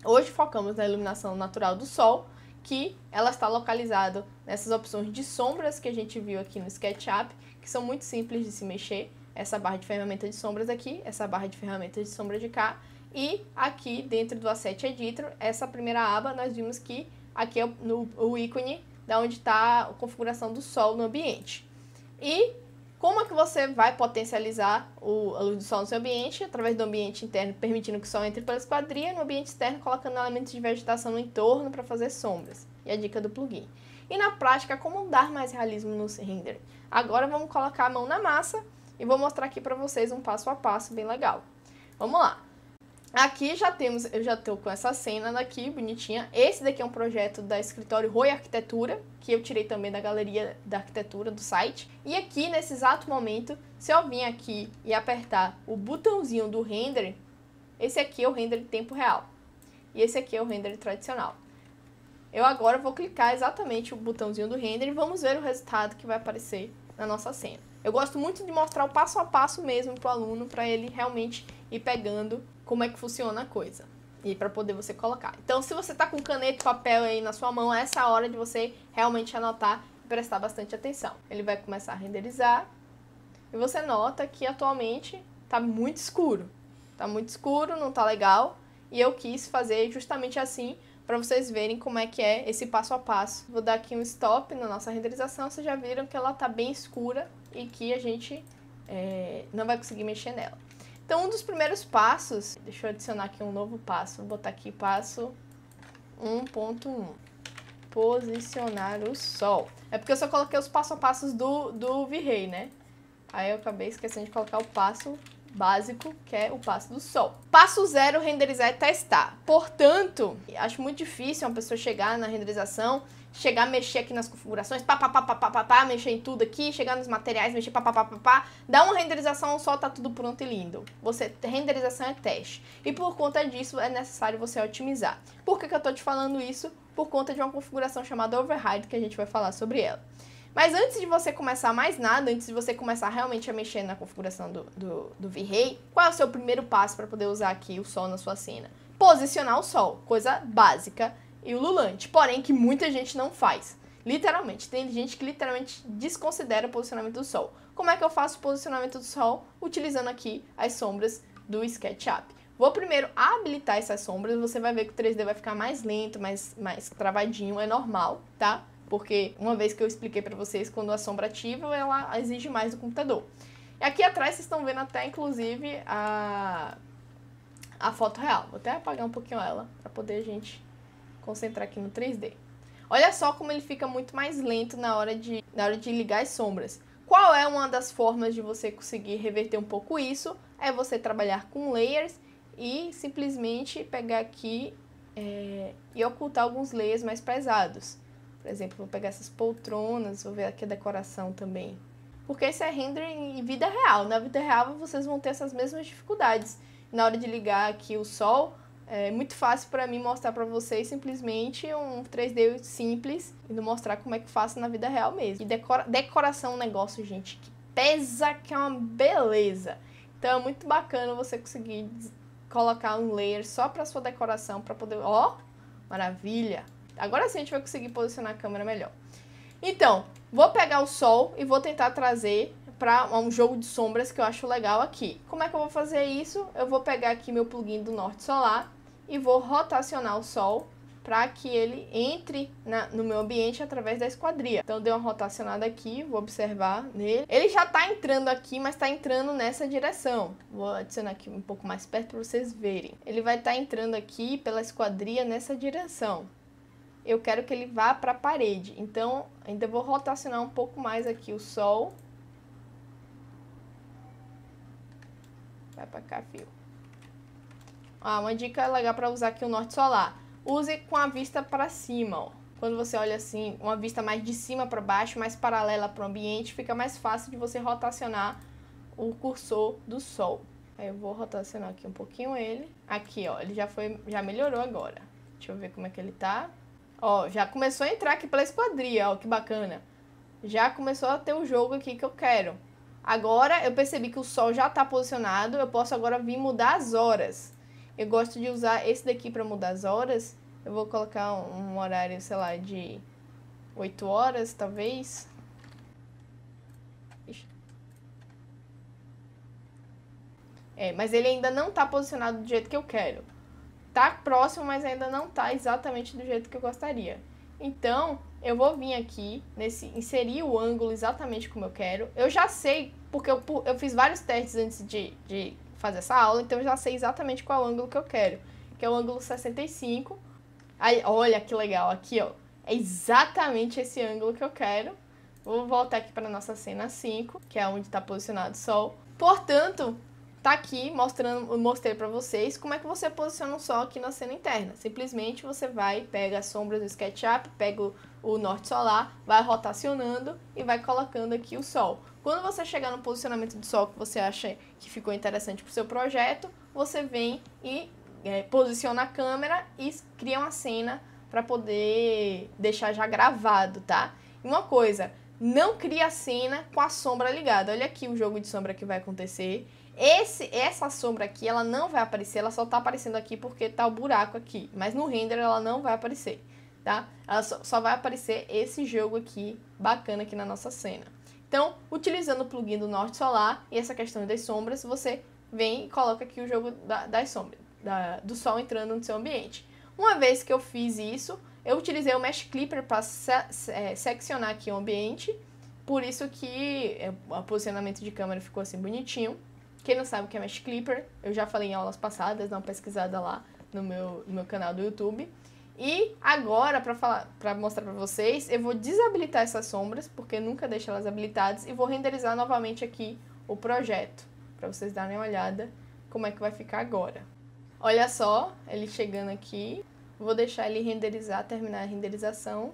A: Hoje focamos na iluminação natural do sol, que ela está localizada nessas opções de sombras que a gente viu aqui no SketchUp, que são muito simples de se mexer. Essa barra de ferramenta de sombras aqui, essa barra de ferramenta de sombra de cá, e aqui dentro do Asset Editor, essa primeira aba, nós vimos que aqui é o, no, o ícone da onde está a configuração do sol no ambiente. E como é que você vai potencializar o, a luz do sol no seu ambiente? Através do ambiente interno, permitindo que o sol entre pela esquadria, no ambiente externo, colocando elementos de vegetação no entorno para fazer sombras. E a dica do plugin. E na prática, como dar mais realismo no render? Agora vamos colocar a mão na massa e vou mostrar aqui para vocês um passo a passo bem legal. Vamos lá! Aqui já temos, eu já estou com essa cena daqui, bonitinha. Esse daqui é um projeto da escritório Roy Arquitetura, que eu tirei também da galeria da arquitetura do site. E aqui, nesse exato momento, se eu vir aqui e apertar o botãozinho do render, esse aqui é o render em tempo real. E esse aqui é o render tradicional. Eu agora vou clicar exatamente o botãozinho do render e vamos ver o resultado que vai aparecer na nossa cena. Eu gosto muito de mostrar o passo a passo mesmo para o aluno, para ele realmente ir pegando como é que funciona a coisa. E para poder você colocar. Então, se você tá com caneta e papel aí na sua mão, essa é a hora de você realmente anotar e prestar bastante atenção. Ele vai começar a renderizar. E você nota que atualmente tá muito escuro. Tá muito escuro, não tá legal. E eu quis fazer justamente assim para vocês verem como é que é esse passo a passo. Vou dar aqui um stop na nossa renderização. Vocês já viram que ela tá bem escura e que a gente é, não vai conseguir mexer nela. Então, um dos primeiros passos, deixa eu adicionar aqui um novo passo, vou botar aqui passo 1.1. Posicionar o sol. É porque eu só coloquei os passo a passos do, do V-Ray, né? Aí eu acabei esquecendo de colocar o passo básico, que é o passo do sol. Passo zero, renderizar e testar. Portanto, acho muito difícil uma pessoa chegar na renderização chegar a mexer aqui nas configurações, pá, pá, pá, pá, pá, pá, pá mexer em tudo aqui, chegar nos materiais, mexer pá, pá, pá, pá, pá, dá uma renderização só, tá tudo pronto e lindo. Você, renderização é teste. E por conta disso é necessário você otimizar. Por que, que eu tô te falando isso? Por conta de uma configuração chamada override que a gente vai falar sobre ela. Mas antes de você começar mais nada, antes de você começar realmente a mexer na configuração do, do, do V-Ray, qual é o seu primeiro passo para poder usar aqui o sol na sua cena? Posicionar o sol, coisa básica e o lulante, porém que muita gente não faz. Literalmente, tem gente que literalmente desconsidera o posicionamento do sol. Como é que eu faço o posicionamento do sol? Utilizando aqui as sombras do SketchUp. Vou primeiro habilitar essas sombras, você vai ver que o 3D vai ficar mais lento, mais, mais travadinho, é normal, tá? Porque uma vez que eu expliquei para vocês, quando a sombra ativa, ela exige mais do computador. E aqui atrás vocês estão vendo até, inclusive, a, a foto real. Vou até apagar um pouquinho ela, para poder a gente concentrar aqui no 3D. Olha só como ele fica muito mais lento na hora de, na hora de ligar as sombras. Qual é uma das formas de você conseguir reverter um pouco isso? É você trabalhar com layers e simplesmente pegar aqui é, e ocultar alguns layers mais pesados. Por exemplo, vou pegar essas poltronas, vou ver aqui a decoração também. Porque isso é rendering em vida real. Na vida real vocês vão ter essas mesmas dificuldades. Na hora de ligar aqui o sol, é muito fácil para mim mostrar para vocês simplesmente um 3D simples e não mostrar como é que faço na vida real mesmo. E decora, decoração é um negócio, gente, que pesa, que é uma beleza. Então é muito bacana você conseguir colocar um layer só para sua decoração para poder, ó, oh, maravilha. Agora sim a gente vai conseguir posicionar a câmera melhor. Então, vou pegar o sol e vou tentar trazer para um jogo de sombras que eu acho legal aqui. Como é que eu vou fazer isso? Eu vou pegar aqui meu plugin do Norte Solar e vou rotacionar o Sol para que ele entre na, no meu ambiente através da esquadria. Então deu uma rotacionada aqui, vou observar nele. Ele já está entrando aqui, mas está entrando nessa direção. Vou adicionar aqui um pouco mais perto para vocês verem. Ele vai estar tá entrando aqui pela esquadria nessa direção. Eu quero que ele vá para a parede, então ainda vou rotacionar um pouco mais aqui o sol. Vai para cá, fio. Ah, uma dica legal para usar aqui o norte solar. Use com a vista para cima, ó. Quando você olha assim, uma vista mais de cima para baixo, mais paralela para o ambiente, fica mais fácil de você rotacionar o cursor do sol. Aí eu vou rotacionar aqui um pouquinho ele. Aqui, ó, ele já foi, já melhorou agora. Deixa eu ver como é que ele tá. Ó, já começou a entrar aqui pela esquadria, ó, que bacana. Já começou a ter o jogo aqui que eu quero. Agora eu percebi que o sol já está posicionado, eu posso agora vir mudar as horas. Eu gosto de usar esse daqui para mudar as horas. Eu vou colocar um horário, sei lá, de 8 horas, talvez. É, mas ele ainda não está posicionado do jeito que eu quero. Tá próximo, mas ainda não tá exatamente do jeito que eu gostaria. Então, eu vou vir aqui, nesse inserir o ângulo exatamente como eu quero. Eu já sei, porque eu, eu fiz vários testes antes de, de fazer essa aula, então eu já sei exatamente qual ângulo que eu quero, que é o ângulo 65. Aí, olha que legal, aqui, ó. É exatamente esse ângulo que eu quero. Vou voltar aqui para nossa cena 5, que é onde está posicionado o sol. Portanto, tá aqui mostrando, eu mostrei para vocês como é que você posiciona o sol aqui na cena interna. Simplesmente você vai, pega as sombras do SketchUp, pega o o norte solar, vai rotacionando e vai colocando aqui o Sol. Quando você chegar no posicionamento do Sol que você acha que ficou interessante para o seu projeto, você vem e é, posiciona a câmera e cria uma cena para poder deixar já gravado, tá? E uma coisa, não cria a cena com a sombra ligada. Olha aqui o jogo de sombra que vai acontecer. Esse, essa sombra aqui, ela não vai aparecer, ela só tá aparecendo aqui porque tá o buraco aqui. Mas no render ela não vai aparecer tá? Ela só, só vai aparecer esse jogo aqui, bacana aqui na nossa cena. Então, utilizando o plugin do Norte Solar e essa questão das sombras, você vem e coloca aqui o jogo da, das sombras, da, do sol entrando no seu ambiente. Uma vez que eu fiz isso, eu utilizei o Mesh Clipper para se, é, seccionar aqui o ambiente, por isso que é, o posicionamento de câmera ficou assim bonitinho. Quem não sabe o que é Mesh Clipper, eu já falei em aulas passadas, dá uma pesquisada lá no meu, no meu canal do YouTube. E agora, para falar, para mostrar para vocês, eu vou desabilitar essas sombras, porque nunca deixo elas habilitadas, e vou renderizar novamente aqui o projeto, para vocês darem uma olhada como é que vai ficar agora. Olha só, ele chegando aqui. Vou deixar ele renderizar, terminar a renderização.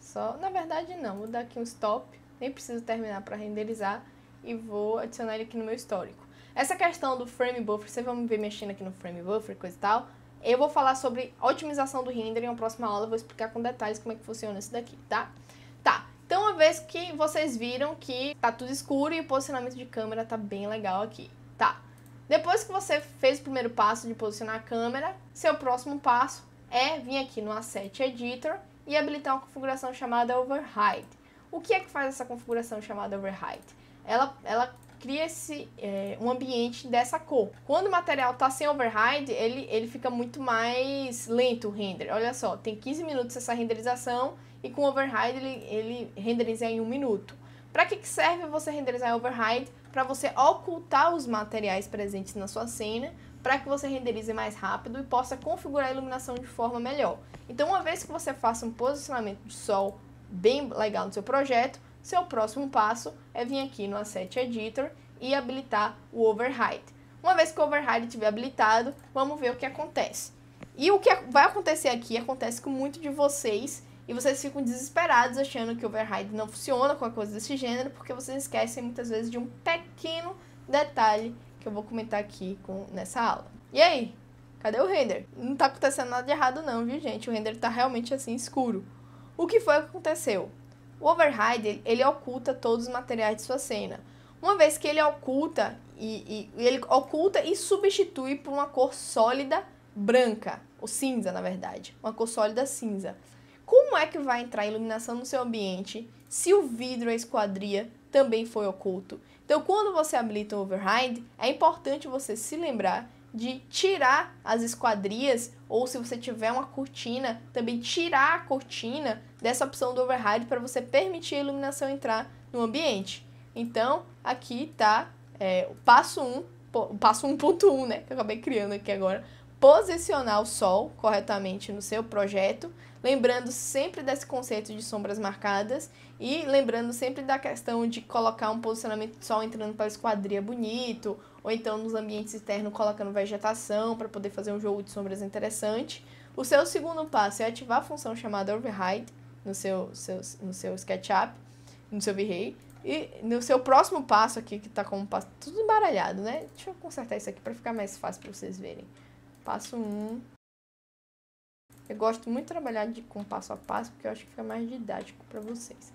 A: Só, na verdade não, vou dar aqui um stop, nem preciso terminar para renderizar e vou adicionar ele aqui no meu histórico. Essa questão do frame buffer, vocês vão me ver mexendo aqui no frame buffer, coisa e tal, eu vou falar sobre otimização do render em uma próxima aula, vou explicar com detalhes como é que funciona isso daqui, tá? Tá, então uma vez que vocês viram que tá tudo escuro e o posicionamento de câmera tá bem legal aqui, tá? Depois que você fez o primeiro passo de posicionar a câmera, seu próximo passo é vir aqui no Asset Editor e habilitar uma configuração chamada Override. O que é que faz essa configuração chamada Override? Ela, ela cria-se é, um ambiente dessa cor. Quando o material está sem override, ele, ele fica muito mais lento o render. Olha só, tem 15 minutos essa renderização e com override ele, ele renderiza em um minuto. Para que, que serve você renderizar override? Para você ocultar os materiais presentes na sua cena, para que você renderize mais rápido e possa configurar a iluminação de forma melhor. Então, uma vez que você faça um posicionamento de sol bem legal no seu projeto, seu próximo passo é vir aqui no Asset Editor e habilitar o Override. Uma vez que o Override estiver habilitado, vamos ver o que acontece. E o que vai acontecer aqui acontece com muito de vocês e vocês ficam desesperados achando que o Override não funciona, com a coisa desse gênero, porque vocês esquecem muitas vezes de um pequeno detalhe que eu vou comentar aqui com, nessa aula. E aí? Cadê o render? Não tá acontecendo nada de errado não, viu, gente? O render tá realmente assim escuro. O que foi que aconteceu? O override, ele oculta todos os materiais de sua cena. Uma vez que ele oculta e, e ele oculta e substitui por uma cor sólida branca, ou cinza, na verdade, uma cor sólida cinza. Como é que vai entrar a iluminação no seu ambiente se o vidro, a esquadria, também foi oculto? Então, quando você habilita o override, é importante você se lembrar de tirar as esquadrias ou se você tiver uma cortina, também tirar a cortina dessa opção do override para você permitir a iluminação entrar no ambiente. Então, aqui está é, o passo 1, um, o passo 1.1, né, que eu acabei criando aqui agora, posicionar o sol corretamente no seu projeto, lembrando sempre desse conceito de sombras marcadas e lembrando sempre da questão de colocar um posicionamento do sol entrando para a esquadria bonito, ou então nos ambientes externos colocando vegetação para poder fazer um jogo de sombras interessante. O seu segundo passo é ativar a função chamada override no seu, seu no seu SketchUp, no seu V-Ray. E no seu próximo passo aqui, que está com um passo tudo embaralhado, né? Deixa eu consertar isso aqui para ficar mais fácil para vocês verem passo 1. Um. Eu gosto muito de trabalhar de, com passo a passo, porque eu acho que fica mais didático para vocês.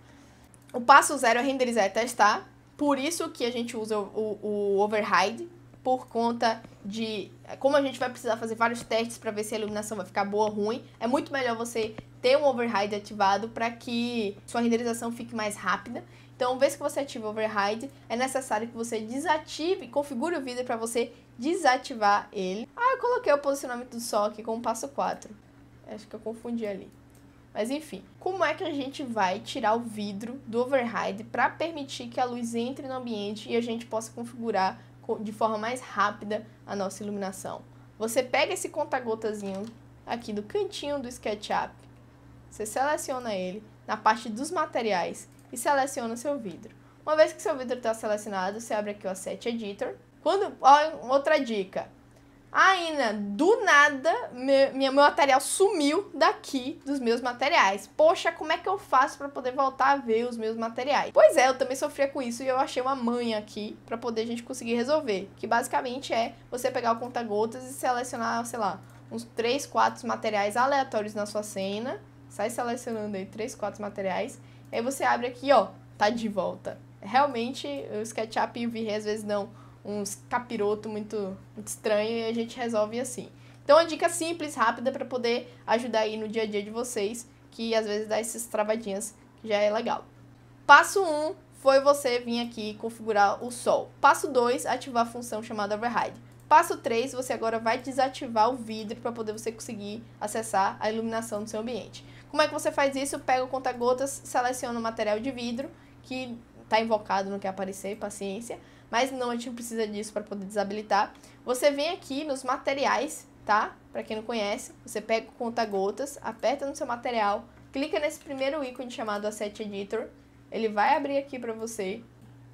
A: O passo 0 é renderizar e testar. Por isso que a gente usa o, o, o override, por conta de como a gente vai precisar fazer vários testes para ver se a iluminação vai ficar boa ou ruim, é muito melhor você ter um override ativado para que sua renderização fique mais rápida. Então, uma vez que você ativa o override, é necessário que você desative, configure o vídeo para você desativar ele. Ah, eu coloquei o posicionamento do sol aqui com o passo 4. Acho que eu confundi ali. Mas enfim, como é que a gente vai tirar o vidro do override para permitir que a luz entre no ambiente e a gente possa configurar de forma mais rápida a nossa iluminação? Você pega esse conta-gotazinho aqui do cantinho do SketchUp, você seleciona ele na parte dos materiais e seleciona seu vidro. Uma vez que seu vidro está selecionado, você abre aqui o Asset Editor, quando, ó, outra dica. A do nada, meu, meu material sumiu daqui dos meus materiais. Poxa, como é que eu faço para poder voltar a ver os meus materiais? Pois é, eu também sofria com isso e eu achei uma manha aqui para poder a gente conseguir resolver. Que basicamente é você pegar o conta-gotas e selecionar, sei lá, uns 3, 4 materiais aleatórios na sua cena. Sai selecionando aí 3, 4 materiais. aí você abre aqui, ó, tá de volta. Realmente, o SketchUp e o Vire às vezes não uns capiroto muito, muito estranho e a gente resolve assim. Então, uma dica simples, rápida, para poder ajudar aí no dia a dia de vocês, que às vezes dá essas travadinhas, que já é legal. Passo 1 um foi você vir aqui configurar o sol. Passo 2, ativar a função chamada override. Passo 3, você agora vai desativar o vidro para poder você conseguir acessar a iluminação do seu ambiente. Como é que você faz isso? Pega o conta-gotas, seleciona o material de vidro que está invocado, não quer é aparecer, paciência mas não, a gente não precisa disso para poder desabilitar. Você vem aqui nos materiais, tá? Para quem não conhece, você pega o conta-gotas, aperta no seu material, clica nesse primeiro ícone chamado Asset Editor, ele vai abrir aqui para você.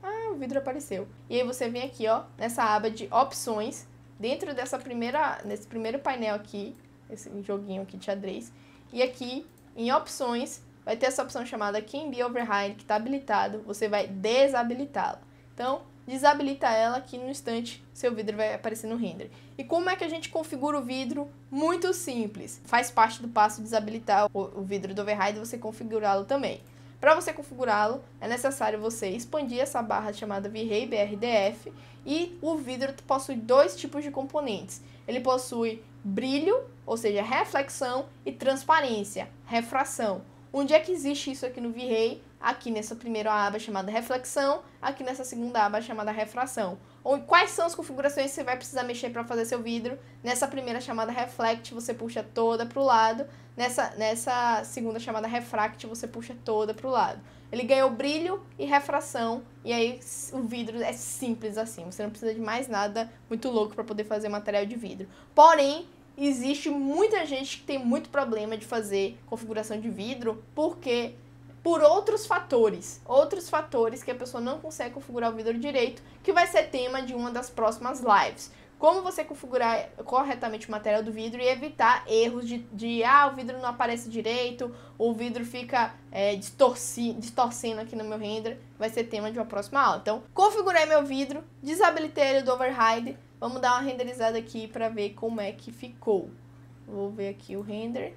A: Ah, o vidro apareceu. E aí você vem aqui, ó, nessa aba de opções, dentro dessa primeira, nesse primeiro painel aqui, esse joguinho aqui de xadrez, e aqui em opções vai ter essa opção chamada Can Be Override, que está habilitado, você vai desabilitá-lo. Então, desabilita ela que no instante seu vidro vai aparecer no render. E como é que a gente configura o vidro? Muito simples. Faz parte do passo desabilitar o vidro do override você configurá-lo também. Para você configurá-lo, é necessário você expandir essa barra chamada V-Ray BRDF e o vidro possui dois tipos de componentes. Ele possui brilho, ou seja, reflexão, e transparência, refração. Onde é que existe isso aqui no V-Ray? aqui nessa primeira aba chamada reflexão, aqui nessa segunda aba chamada refração. Ou quais são as configurações que você vai precisar mexer para fazer seu vidro? Nessa primeira chamada reflect, você puxa toda para o lado. Nessa, nessa segunda chamada refract, você puxa toda para o lado. Ele ganhou brilho e refração, e aí o vidro é simples assim. Você não precisa de mais nada muito louco para poder fazer material de vidro. Porém, existe muita gente que tem muito problema de fazer configuração de vidro, porque por outros fatores, outros fatores que a pessoa não consegue configurar o vidro direito, que vai ser tema de uma das próximas lives. Como você configurar corretamente o material do vidro e evitar erros de, de ah, o vidro não aparece direito, o vidro fica é, distorci, distorcendo aqui no meu render, vai ser tema de uma próxima aula. Então, configurei meu vidro, desabilitei ele do override, vamos dar uma renderizada aqui para ver como é que ficou. Vou ver aqui o render.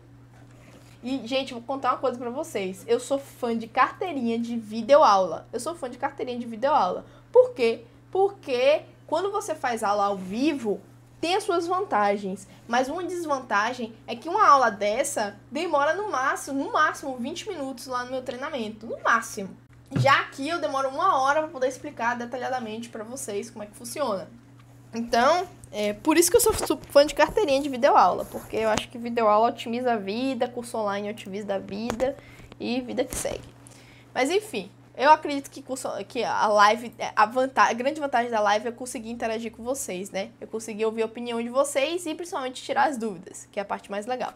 A: E, gente, vou contar uma coisa para vocês. Eu sou fã de carteirinha de videoaula. Eu sou fã de carteirinha de videoaula. Por quê? Porque quando você faz aula ao vivo, tem as suas vantagens. Mas uma desvantagem é que uma aula dessa demora no máximo, no máximo 20 minutos lá no meu treinamento. No máximo. Já aqui eu demoro uma hora para poder explicar detalhadamente para vocês como é que funciona. Então, é, por isso que eu sou fã de carteirinha de videoaula, porque eu acho que videoaula otimiza a vida, curso online otimiza a vida e vida que segue. Mas enfim, eu acredito que, curso, que a live, é, a, vantagem, a grande vantagem da live é conseguir interagir com vocês, né? Eu conseguir ouvir a opinião de vocês e principalmente tirar as dúvidas, que é a parte mais legal.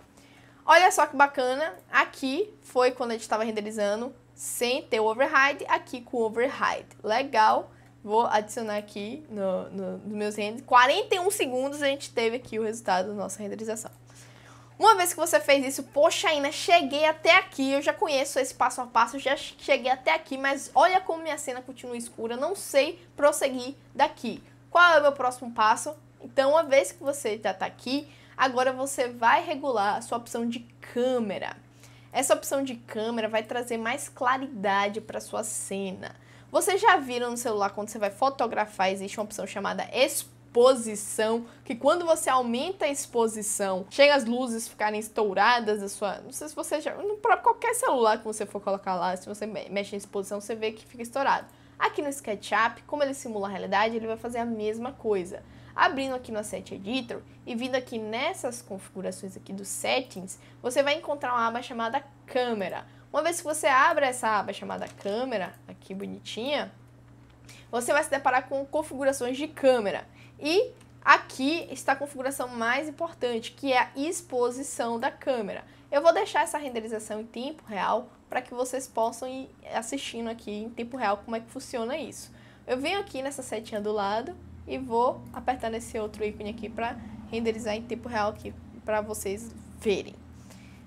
A: Olha só que bacana, aqui foi quando a gente estava renderizando sem ter o override, aqui com o override. Legal. Vou adicionar aqui no, no, meus renders. 41 segundos a gente teve aqui o resultado da nossa renderização. Uma vez que você fez isso, poxa, ainda cheguei até aqui, eu já conheço esse passo a passo, já cheguei até aqui, mas olha como minha cena continua escura, não sei prosseguir daqui. Qual é o meu próximo passo? Então, uma vez que você já está aqui, agora você vai regular a sua opção de câmera. Essa opção de câmera vai trazer mais claridade para sua cena. Vocês já viram no celular quando você vai fotografar, existe uma opção chamada exposição, que quando você aumenta a exposição, chega as luzes ficarem estouradas da sua. Não sei se você já. Para qualquer celular que você for colocar lá, se você mexe em exposição, você vê que fica estourado. Aqui no SketchUp, como ele simula a realidade, ele vai fazer a mesma coisa. Abrindo aqui no Asset Editor e vindo aqui nessas configurações aqui dos settings, você vai encontrar uma aba chamada câmera uma vez que você abre essa aba chamada câmera, aqui bonitinha, você vai se deparar com configurações de câmera. E aqui está a configuração mais importante, que é a exposição da câmera. Eu vou deixar essa renderização em tempo real para que vocês possam ir assistindo aqui em tempo real como é que funciona isso. Eu venho aqui nessa setinha do lado e vou apertar nesse outro ícone aqui para renderizar em tempo real aqui para vocês verem.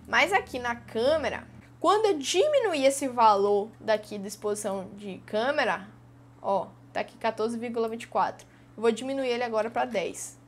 A: Mas aqui na câmera, quando eu diminuir esse valor daqui da exposição de câmera, ó, tá aqui 14,24. vou diminuir ele agora para 10.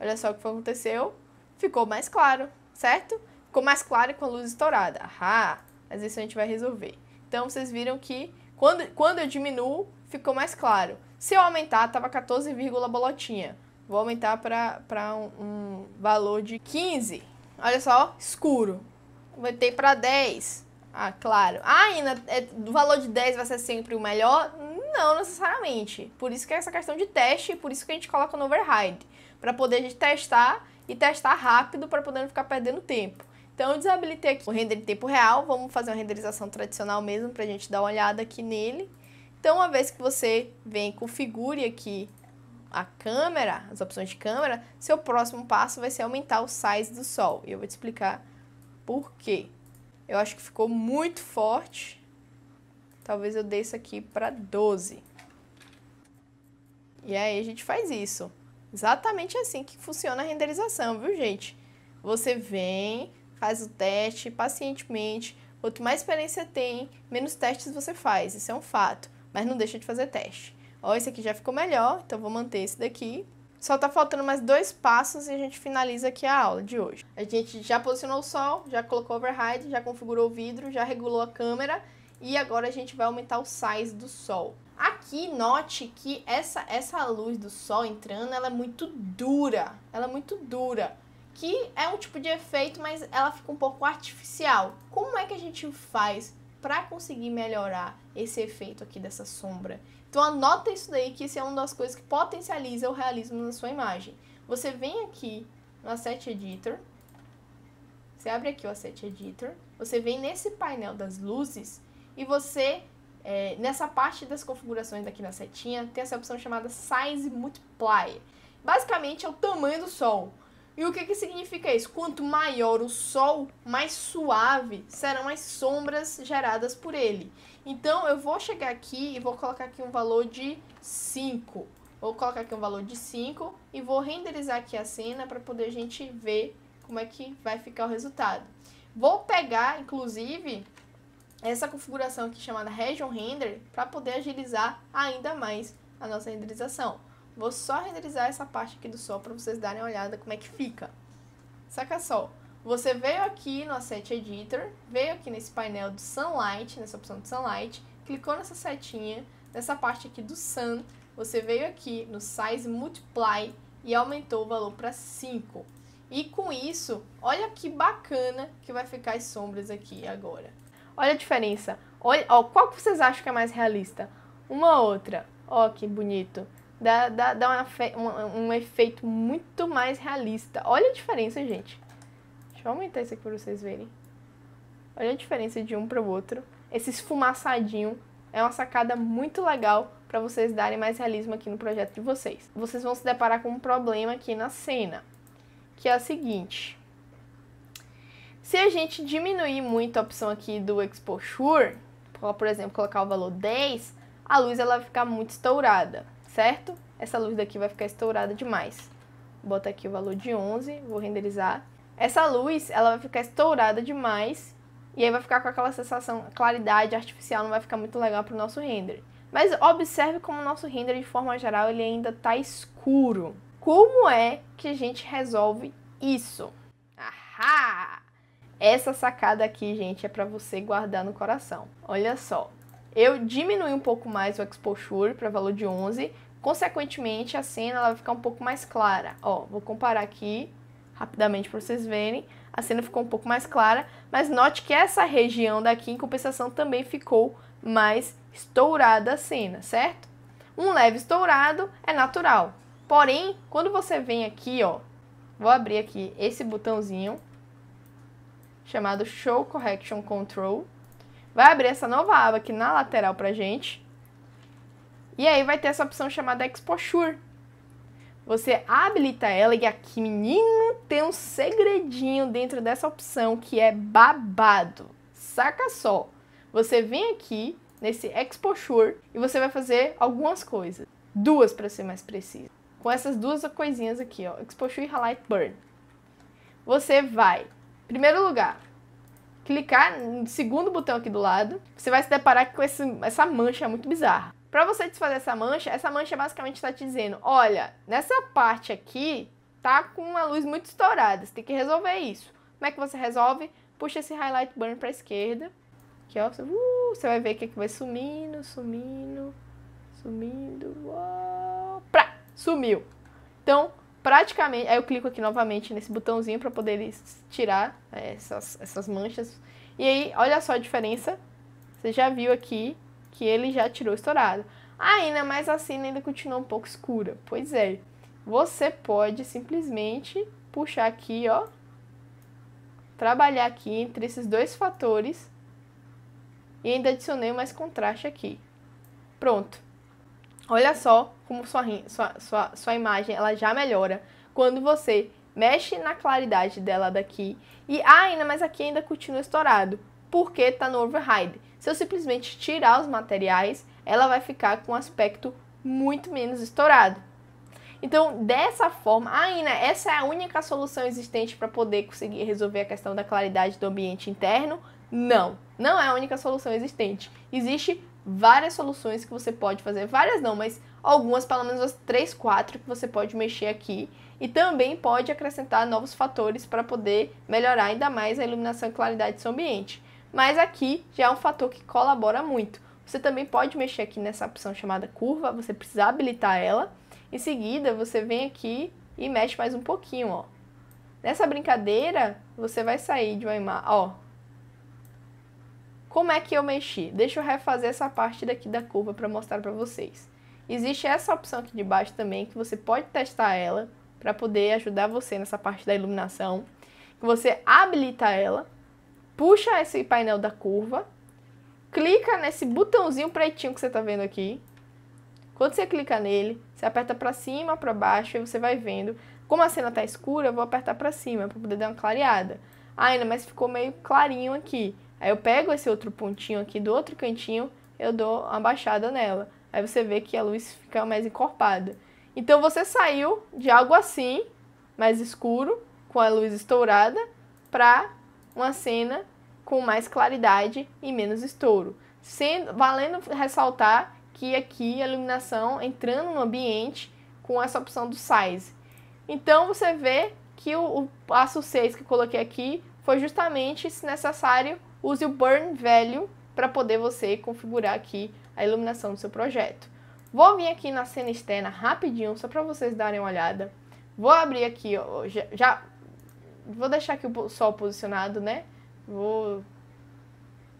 A: Olha só o que aconteceu. Ficou mais claro, certo? Ficou mais claro com a luz estourada. Ah, mas isso a gente vai resolver. Então, vocês viram que quando, quando eu diminuo, ficou mais claro. Se eu aumentar, tava 14, bolotinha. Vou aumentar para um, um valor de 15. Olha só, escuro ter para 10. Ah, claro. Ah, ainda é, o valor de 10 vai ser sempre o melhor? Não necessariamente. Por isso que é essa questão de teste, por isso que a gente coloca no override, para poder a gente testar e testar rápido para poder não ficar perdendo tempo. Então eu desabilitei aqui o render em tempo real, vamos fazer uma renderização tradicional mesmo para a gente dar uma olhada aqui nele. Então uma vez que você vem configure aqui a câmera, as opções de câmera, seu próximo passo vai ser aumentar o size do sol. E eu vou te explicar por quê? Eu acho que ficou muito forte. Talvez eu dê isso aqui para 12. E aí a gente faz isso. Exatamente assim que funciona a renderização, viu, gente? Você vem, faz o teste pacientemente. Quanto mais experiência tem, menos testes você faz. Isso é um fato. Mas não deixa de fazer teste. Ó, esse aqui já ficou melhor, então vou manter esse daqui só tá faltando mais dois passos e a gente finaliza aqui a aula de hoje. A gente já posicionou o sol, já colocou override, já configurou o vidro, já regulou a câmera e agora a gente vai aumentar o size do sol. Aqui note que essa essa luz do sol entrando, ela é muito dura, ela é muito dura, que é um tipo de efeito, mas ela fica um pouco artificial. Como é que a gente faz para conseguir melhorar esse efeito aqui dessa sombra? Então anota isso daí, que isso é uma das coisas que potencializa o realismo na sua imagem. Você vem aqui no Asset Editor, você abre aqui o Asset Editor, você vem nesse painel das luzes e você, é, nessa parte das configurações daqui na setinha, tem essa opção chamada Size Multiplier. Basicamente é o tamanho do sol. E o que, que significa isso? Quanto maior o sol, mais suave serão as sombras geradas por ele. Então, eu vou chegar aqui e vou colocar aqui um valor de 5. Vou colocar aqui um valor de 5 e vou renderizar aqui a cena para poder a gente ver como é que vai ficar o resultado. Vou pegar, inclusive, essa configuração aqui chamada Region Render para poder agilizar ainda mais a nossa renderização. Vou só renderizar essa parte aqui do sol para vocês darem uma olhada como é que fica. Saca só, você veio aqui no Asset Editor, veio aqui nesse painel do Sunlight, nessa opção de Sunlight, clicou nessa setinha, nessa parte aqui do Sun, você veio aqui no Size Multiply e aumentou o valor para 5. E com isso, olha que bacana que vai ficar as sombras aqui agora. Olha a diferença. Olha, ó, qual que vocês acham que é mais realista? Uma outra. Ó, que bonito. Dá, dá, dá um, um, um efeito muito mais realista. Olha a diferença, gente. Deixa eu aumentar isso aqui pra vocês verem. Olha a diferença de um para o outro. Esse esfumaçadinho é uma sacada muito legal para vocês darem mais realismo aqui no projeto de vocês. Vocês vão se deparar com um problema aqui na cena, que é o seguinte. Se a gente diminuir muito a opção aqui do exposure, por exemplo, colocar o valor 10, a luz ela vai ficar muito estourada, certo? Essa luz daqui vai ficar estourada demais. Bota aqui o valor de 11, vou renderizar. Essa luz, ela vai ficar estourada demais e aí vai ficar com aquela sensação, claridade artificial não vai ficar muito legal para o nosso render. Mas observe como o nosso render, de forma geral, ele ainda está escuro. Como é que a gente resolve isso? Ahá! Essa sacada aqui, gente, é para você guardar no coração. Olha só, eu diminui um pouco mais o exposure para valor de 11, consequentemente a cena ela vai ficar um pouco mais clara. Ó, vou comparar aqui rapidamente para vocês verem. A cena ficou um pouco mais clara, mas note que essa região daqui, em compensação, também ficou mais estourada a cena, certo? Um leve estourado é natural. Porém, quando você vem aqui, ó, vou abrir aqui esse botãozinho chamado Show Correction Control. Vai abrir essa nova aba aqui na lateral pra gente. E aí vai ter essa opção chamada Exposure você habilita ela e aqui, menino, tem um segredinho dentro dessa opção que é babado. Saca só. Você vem aqui nesse exposure e você vai fazer algumas coisas. Duas para ser mais preciso. Com essas duas coisinhas aqui, ó, exposure e highlight burn. Você vai, primeiro lugar, clicar no segundo botão aqui do lado, você vai se deparar com esse, essa mancha muito bizarra. Para você desfazer essa mancha, essa mancha basicamente está te dizendo, olha, nessa parte aqui tá com uma luz muito estourada, você tem que resolver isso. Como é que você resolve? Puxa esse highlight burn para a esquerda, que ó, você, uh, você vai ver que aqui vai sumindo, sumindo, sumindo, uau, pra, sumiu. Então, praticamente, aí eu clico aqui novamente nesse botãozinho para poder tirar é, essas, essas manchas. E aí, olha só a diferença, você já viu aqui que ele já tirou estourado. Ainda mais a cena ainda continua um pouco escura. Pois é, você pode simplesmente puxar aqui, ó, trabalhar aqui entre esses dois fatores e ainda adicionei mais contraste aqui. Pronto. Olha só como sua, sua, sua, sua imagem ela já melhora quando você mexe na claridade dela daqui e ah, ainda mais aqui ainda continua estourado, porque tá no override. Se eu simplesmente tirar os materiais, ela vai ficar com um aspecto muito menos estourado. Então, dessa forma, ainda ah, essa é a única solução existente para poder conseguir resolver a questão da claridade do ambiente interno? Não, não é a única solução existente. Existem várias soluções que você pode fazer, várias não, mas algumas, pelo menos as 3, 4 que você pode mexer aqui e também pode acrescentar novos fatores para poder melhorar ainda mais a iluminação e claridade do seu ambiente. Mas aqui já é um fator que colabora muito. Você também pode mexer aqui nessa opção chamada curva, você precisa habilitar ela. Em seguida, você vem aqui e mexe mais um pouquinho, ó. Nessa brincadeira, você vai sair de uma imagem, ó. Como é que eu mexi? Deixa eu refazer essa parte daqui da curva para mostrar para vocês. Existe essa opção aqui de baixo também, que você pode testar ela para poder ajudar você nessa parte da iluminação. Você habilita ela puxa esse painel da curva, clica nesse botãozinho pretinho que você está vendo aqui. Quando você clica nele, você aperta para cima, para baixo e você vai vendo. Como a cena está escura, eu vou apertar para cima para poder dar uma clareada. Ah, Ainda, mas ficou meio clarinho aqui. Aí eu pego esse outro pontinho aqui do outro cantinho, eu dou uma baixada nela. Aí você vê que a luz fica mais encorpada. Então você saiu de algo assim, mais escuro, com a luz estourada, para uma cena com mais claridade e menos estouro. Sendo, valendo ressaltar que aqui a iluminação entrando no ambiente com essa opção do size. Então você vê que o, o passo 6 que eu coloquei aqui foi justamente, se necessário, use o burn value para poder você configurar aqui a iluminação do seu projeto. Vou vir aqui na cena externa rapidinho, só para vocês darem uma olhada. Vou abrir aqui, ó, já, já Vou deixar aqui o sol posicionado, né? Vou,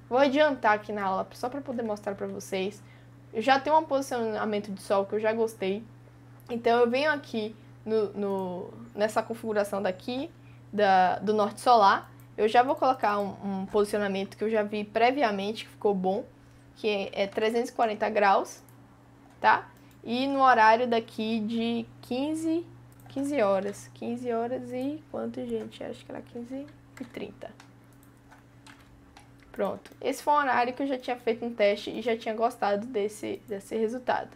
A: vou adiantar aqui na aula só para poder mostrar para vocês. Eu já tenho um posicionamento de sol que eu já gostei. Então eu venho aqui no, no nessa configuração daqui, da, do norte solar. Eu já vou colocar um, um posicionamento que eu já vi previamente, que ficou bom, que é, é 340 graus, tá? E no horário daqui de 15 15 horas. 15 horas e quanto, gente? Acho que era 15 e 30. Pronto. Esse foi um horário que eu já tinha feito um teste e já tinha gostado desse, desse resultado.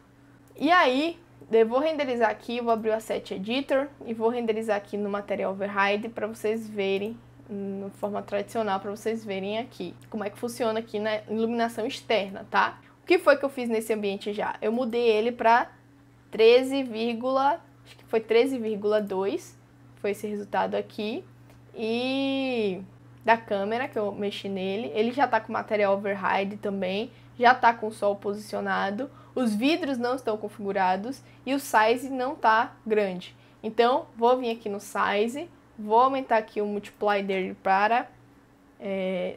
A: E aí, eu vou renderizar aqui, vou abrir o Asset Editor e vou renderizar aqui no material Override para vocês verem no forma tradicional para vocês verem aqui como é que funciona aqui na iluminação externa, tá? O que foi que eu fiz nesse ambiente já? Eu mudei ele para 13,3 acho que foi 13,2, foi esse resultado aqui. E da câmera, que eu mexi nele, ele já tá com material override também, já tá com o sol posicionado, os vidros não estão configurados e o size não tá grande. Então, vou vir aqui no size, vou aumentar aqui o multiply dele para é,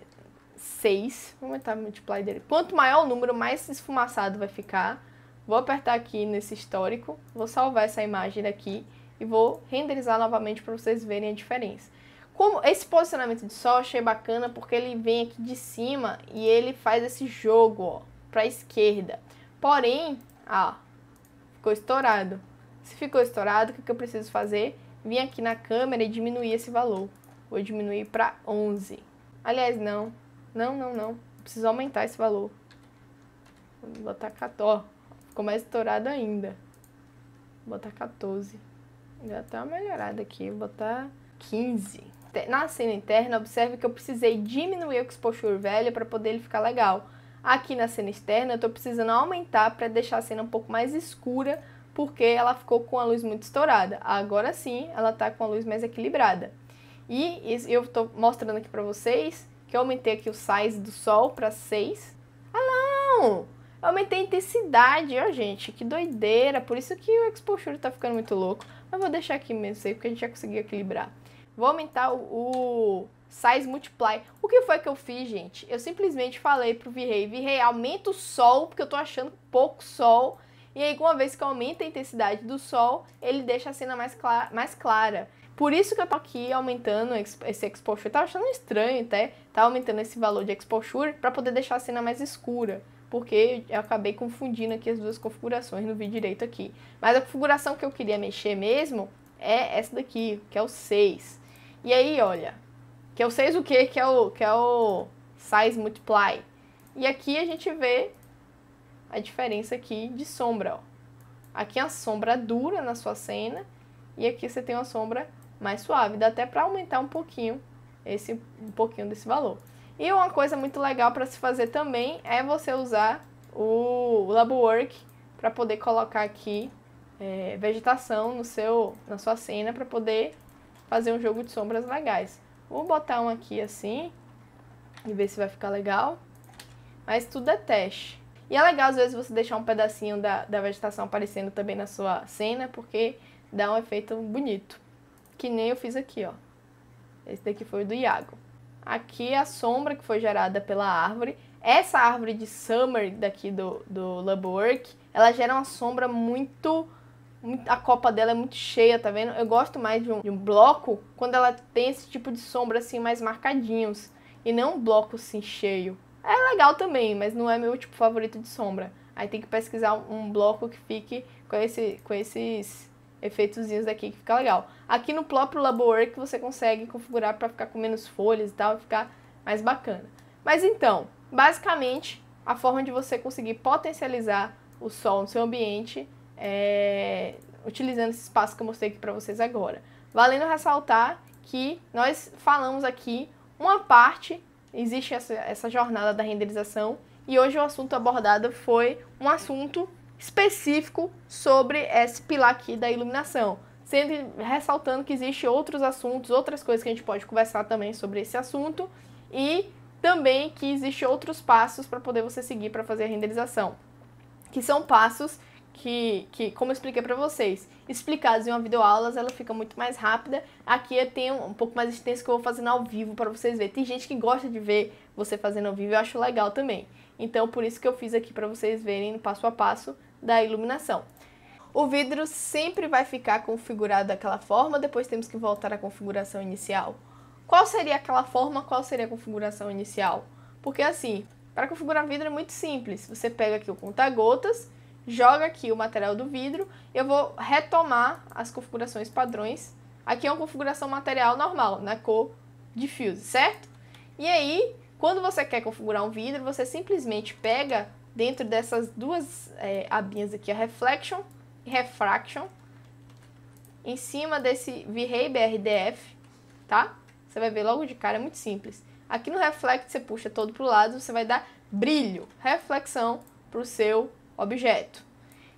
A: 6. Vou aumentar o multiply dele. Quanto maior o número, mais esfumaçado vai ficar. Vou apertar aqui nesse histórico, vou salvar essa imagem daqui e vou renderizar novamente para vocês verem a diferença. Como esse posicionamento de sol eu achei bacana porque ele vem aqui de cima e ele faz esse jogo para a esquerda. Porém, ah, ficou estourado. Se ficou estourado, o que, que eu preciso fazer? Vim aqui na câmera e diminuir esse valor. Vou diminuir para 11. Aliás, não. Não, não, não. Preciso aumentar esse valor. Vou botar 14. Ficou mais estourado ainda. Vou botar 14. Já até uma melhorada aqui. Vou botar 15. Na cena interna, observe que eu precisei diminuir o exposure velho para poder ele ficar legal. Aqui na cena externa, eu tô precisando aumentar para deixar a cena um pouco mais escura, porque ela ficou com a luz muito estourada. Agora sim, ela tá com a luz mais equilibrada. E eu tô mostrando aqui para vocês que eu aumentei aqui o size do sol para 6. Ah, não! aumentei a intensidade, ó, gente, que doideira. Por isso que o exposure tá ficando muito louco. Mas vou deixar aqui mesmo, sei, porque a gente já conseguiu equilibrar. Vou aumentar o, o size multiply. O que foi que eu fiz, gente? Eu simplesmente falei pro V-Ray, V-Ray, aumenta o sol, porque eu tô achando pouco sol. E aí, uma vez que aumenta a intensidade do sol, ele deixa a cena mais, clara, mais clara. Por isso que eu tô aqui aumentando esse exposure. Eu tava achando estranho até, tá aumentando esse valor de exposure para poder deixar a cena mais escura porque eu acabei confundindo aqui as duas configurações, não vi direito aqui. Mas a configuração que eu queria mexer mesmo é essa daqui, que é o 6. E aí, olha, que é o 6 o quê? Que é o, que é o size multiply. E aqui a gente vê a diferença aqui de sombra, ó. Aqui é a sombra dura na sua cena e aqui você tem uma sombra mais suave. Dá até para aumentar um pouquinho, esse, um pouquinho desse valor. E uma coisa muito legal para se fazer também é você usar o Labwork para poder colocar aqui é, vegetação no seu, na sua cena para poder fazer um jogo de sombras legais. Vou botar um aqui assim e ver se vai ficar legal. Mas tudo é teste. E é legal às vezes você deixar um pedacinho da, da vegetação aparecendo também na sua cena, porque dá um efeito bonito. Que nem eu fiz aqui, ó. Esse daqui foi o do Iago aqui a sombra que foi gerada pela árvore. Essa árvore de Summer daqui do, do Lubwork, ela gera uma sombra muito, muito, A copa dela é muito cheia, tá vendo? Eu gosto mais de um, de um bloco quando ela tem esse tipo de sombra assim mais marcadinhos. E não um bloco assim cheio. É legal também, mas não é meu tipo favorito de sombra. Aí tem que pesquisar um bloco que fique com, esse, com esses efeitozinhos daqui que fica legal. Aqui no próprio Laborwork você consegue configurar para ficar com menos folhas e tal, ficar mais bacana. Mas então, basicamente, a forma de você conseguir potencializar o sol no seu ambiente é utilizando esse espaço que eu mostrei aqui para vocês agora. Valendo ressaltar que nós falamos aqui uma parte, existe essa, essa jornada da renderização, e hoje o assunto abordado foi um assunto específico sobre esse pilar aqui da iluminação, sendo ressaltando que existe outros assuntos, outras coisas que a gente pode conversar também sobre esse assunto e também que existe outros passos para poder você seguir para fazer a renderização, que são passos que, que como eu expliquei para vocês, explicados em uma videoaula, ela fica muito mais rápida. Aqui eu tenho um pouco mais extenso que eu vou fazendo ao vivo para vocês verem. Tem gente que gosta de ver você fazendo ao vivo, eu acho legal também. Então, por isso que eu fiz aqui para vocês verem no passo a passo da iluminação. O vidro sempre vai ficar configurado daquela forma, depois temos que voltar à configuração inicial. Qual seria aquela forma, qual seria a configuração inicial? Porque assim, para configurar vidro é muito simples. Você pega aqui o conta-gotas, joga aqui o material do vidro, eu vou retomar as configurações padrões. Aqui é uma configuração material normal, na né? cor de fio, certo? E aí, quando você quer configurar um vidro, você simplesmente pega dentro dessas duas é, abinhas aqui, a Reflection e Refraction, em cima desse V-Ray BRDF, tá? Você vai ver logo de cara, é muito simples. Aqui no Reflect você puxa todo para o lado, você vai dar brilho, reflexão para o seu objeto.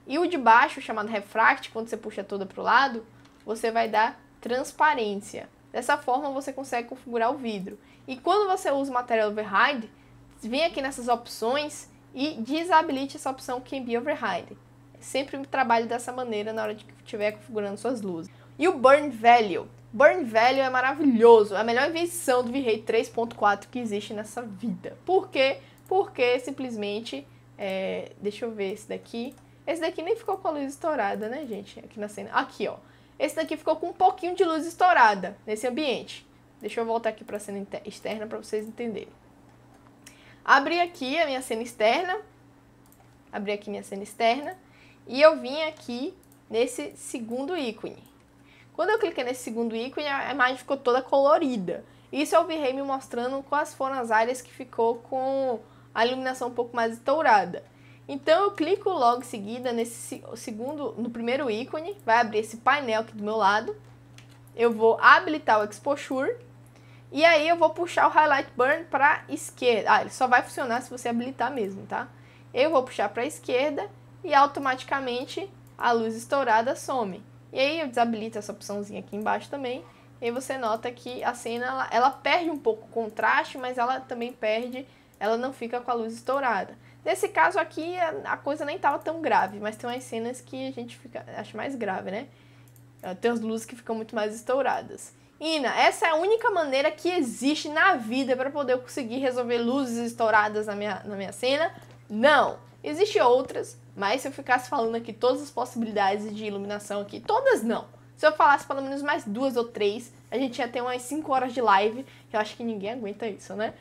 A: E o de baixo, chamado Refract, quando você puxa todo para o lado, você vai dar transparência. Dessa forma você consegue configurar o vidro. E quando você usa o material override, vem aqui nessas opções e desabilite essa opção Can Be Override. É sempre trabalhe dessa maneira na hora de que estiver configurando suas luzes. E o Burn Value. Burn Value é maravilhoso, é a melhor invenção do V-Ray 3.4 que existe nessa vida. Por quê? Porque simplesmente, é... deixa eu ver esse daqui. Esse daqui nem ficou com a luz estourada, né, gente? Aqui na cena. Aqui, ó. Esse daqui ficou com um pouquinho de luz estourada nesse ambiente. Deixa eu voltar aqui para a cena externa para vocês entenderem. Abri aqui a minha cena externa. Abri aqui minha cena externa. E eu vim aqui nesse segundo ícone. Quando eu cliquei nesse segundo ícone, a imagem ficou toda colorida. Isso eu é virei me mostrando quais foram as áreas que ficou com a iluminação um pouco mais estourada. Então eu clico logo em seguida nesse segundo, no primeiro ícone, vai abrir esse painel aqui do meu lado. Eu vou habilitar o Exposure e aí eu vou puxar o Highlight Burn para esquerda. Ah, ele só vai funcionar se você habilitar mesmo, tá? Eu vou puxar para a esquerda e automaticamente a luz estourada some. E aí eu desabilito essa opçãozinha aqui embaixo também. E aí você nota que a cena ela, ela perde um pouco o contraste, mas ela também perde, ela não fica com a luz estourada. Nesse caso aqui, a, coisa nem tava tão grave, mas tem umas cenas que a gente fica, acha mais grave, né? Ah, tem as luzes que ficam muito mais estouradas. Ina, essa é a única maneira que existe na vida para poder conseguir resolver luzes estouradas na minha, na minha cena? Não! Existem outras, mas se eu ficasse falando aqui todas as possibilidades de iluminação aqui, todas não. Se eu falasse pelo menos mais duas ou três, a gente ia ter umas 5 horas de live, que eu acho que ninguém aguenta isso, né?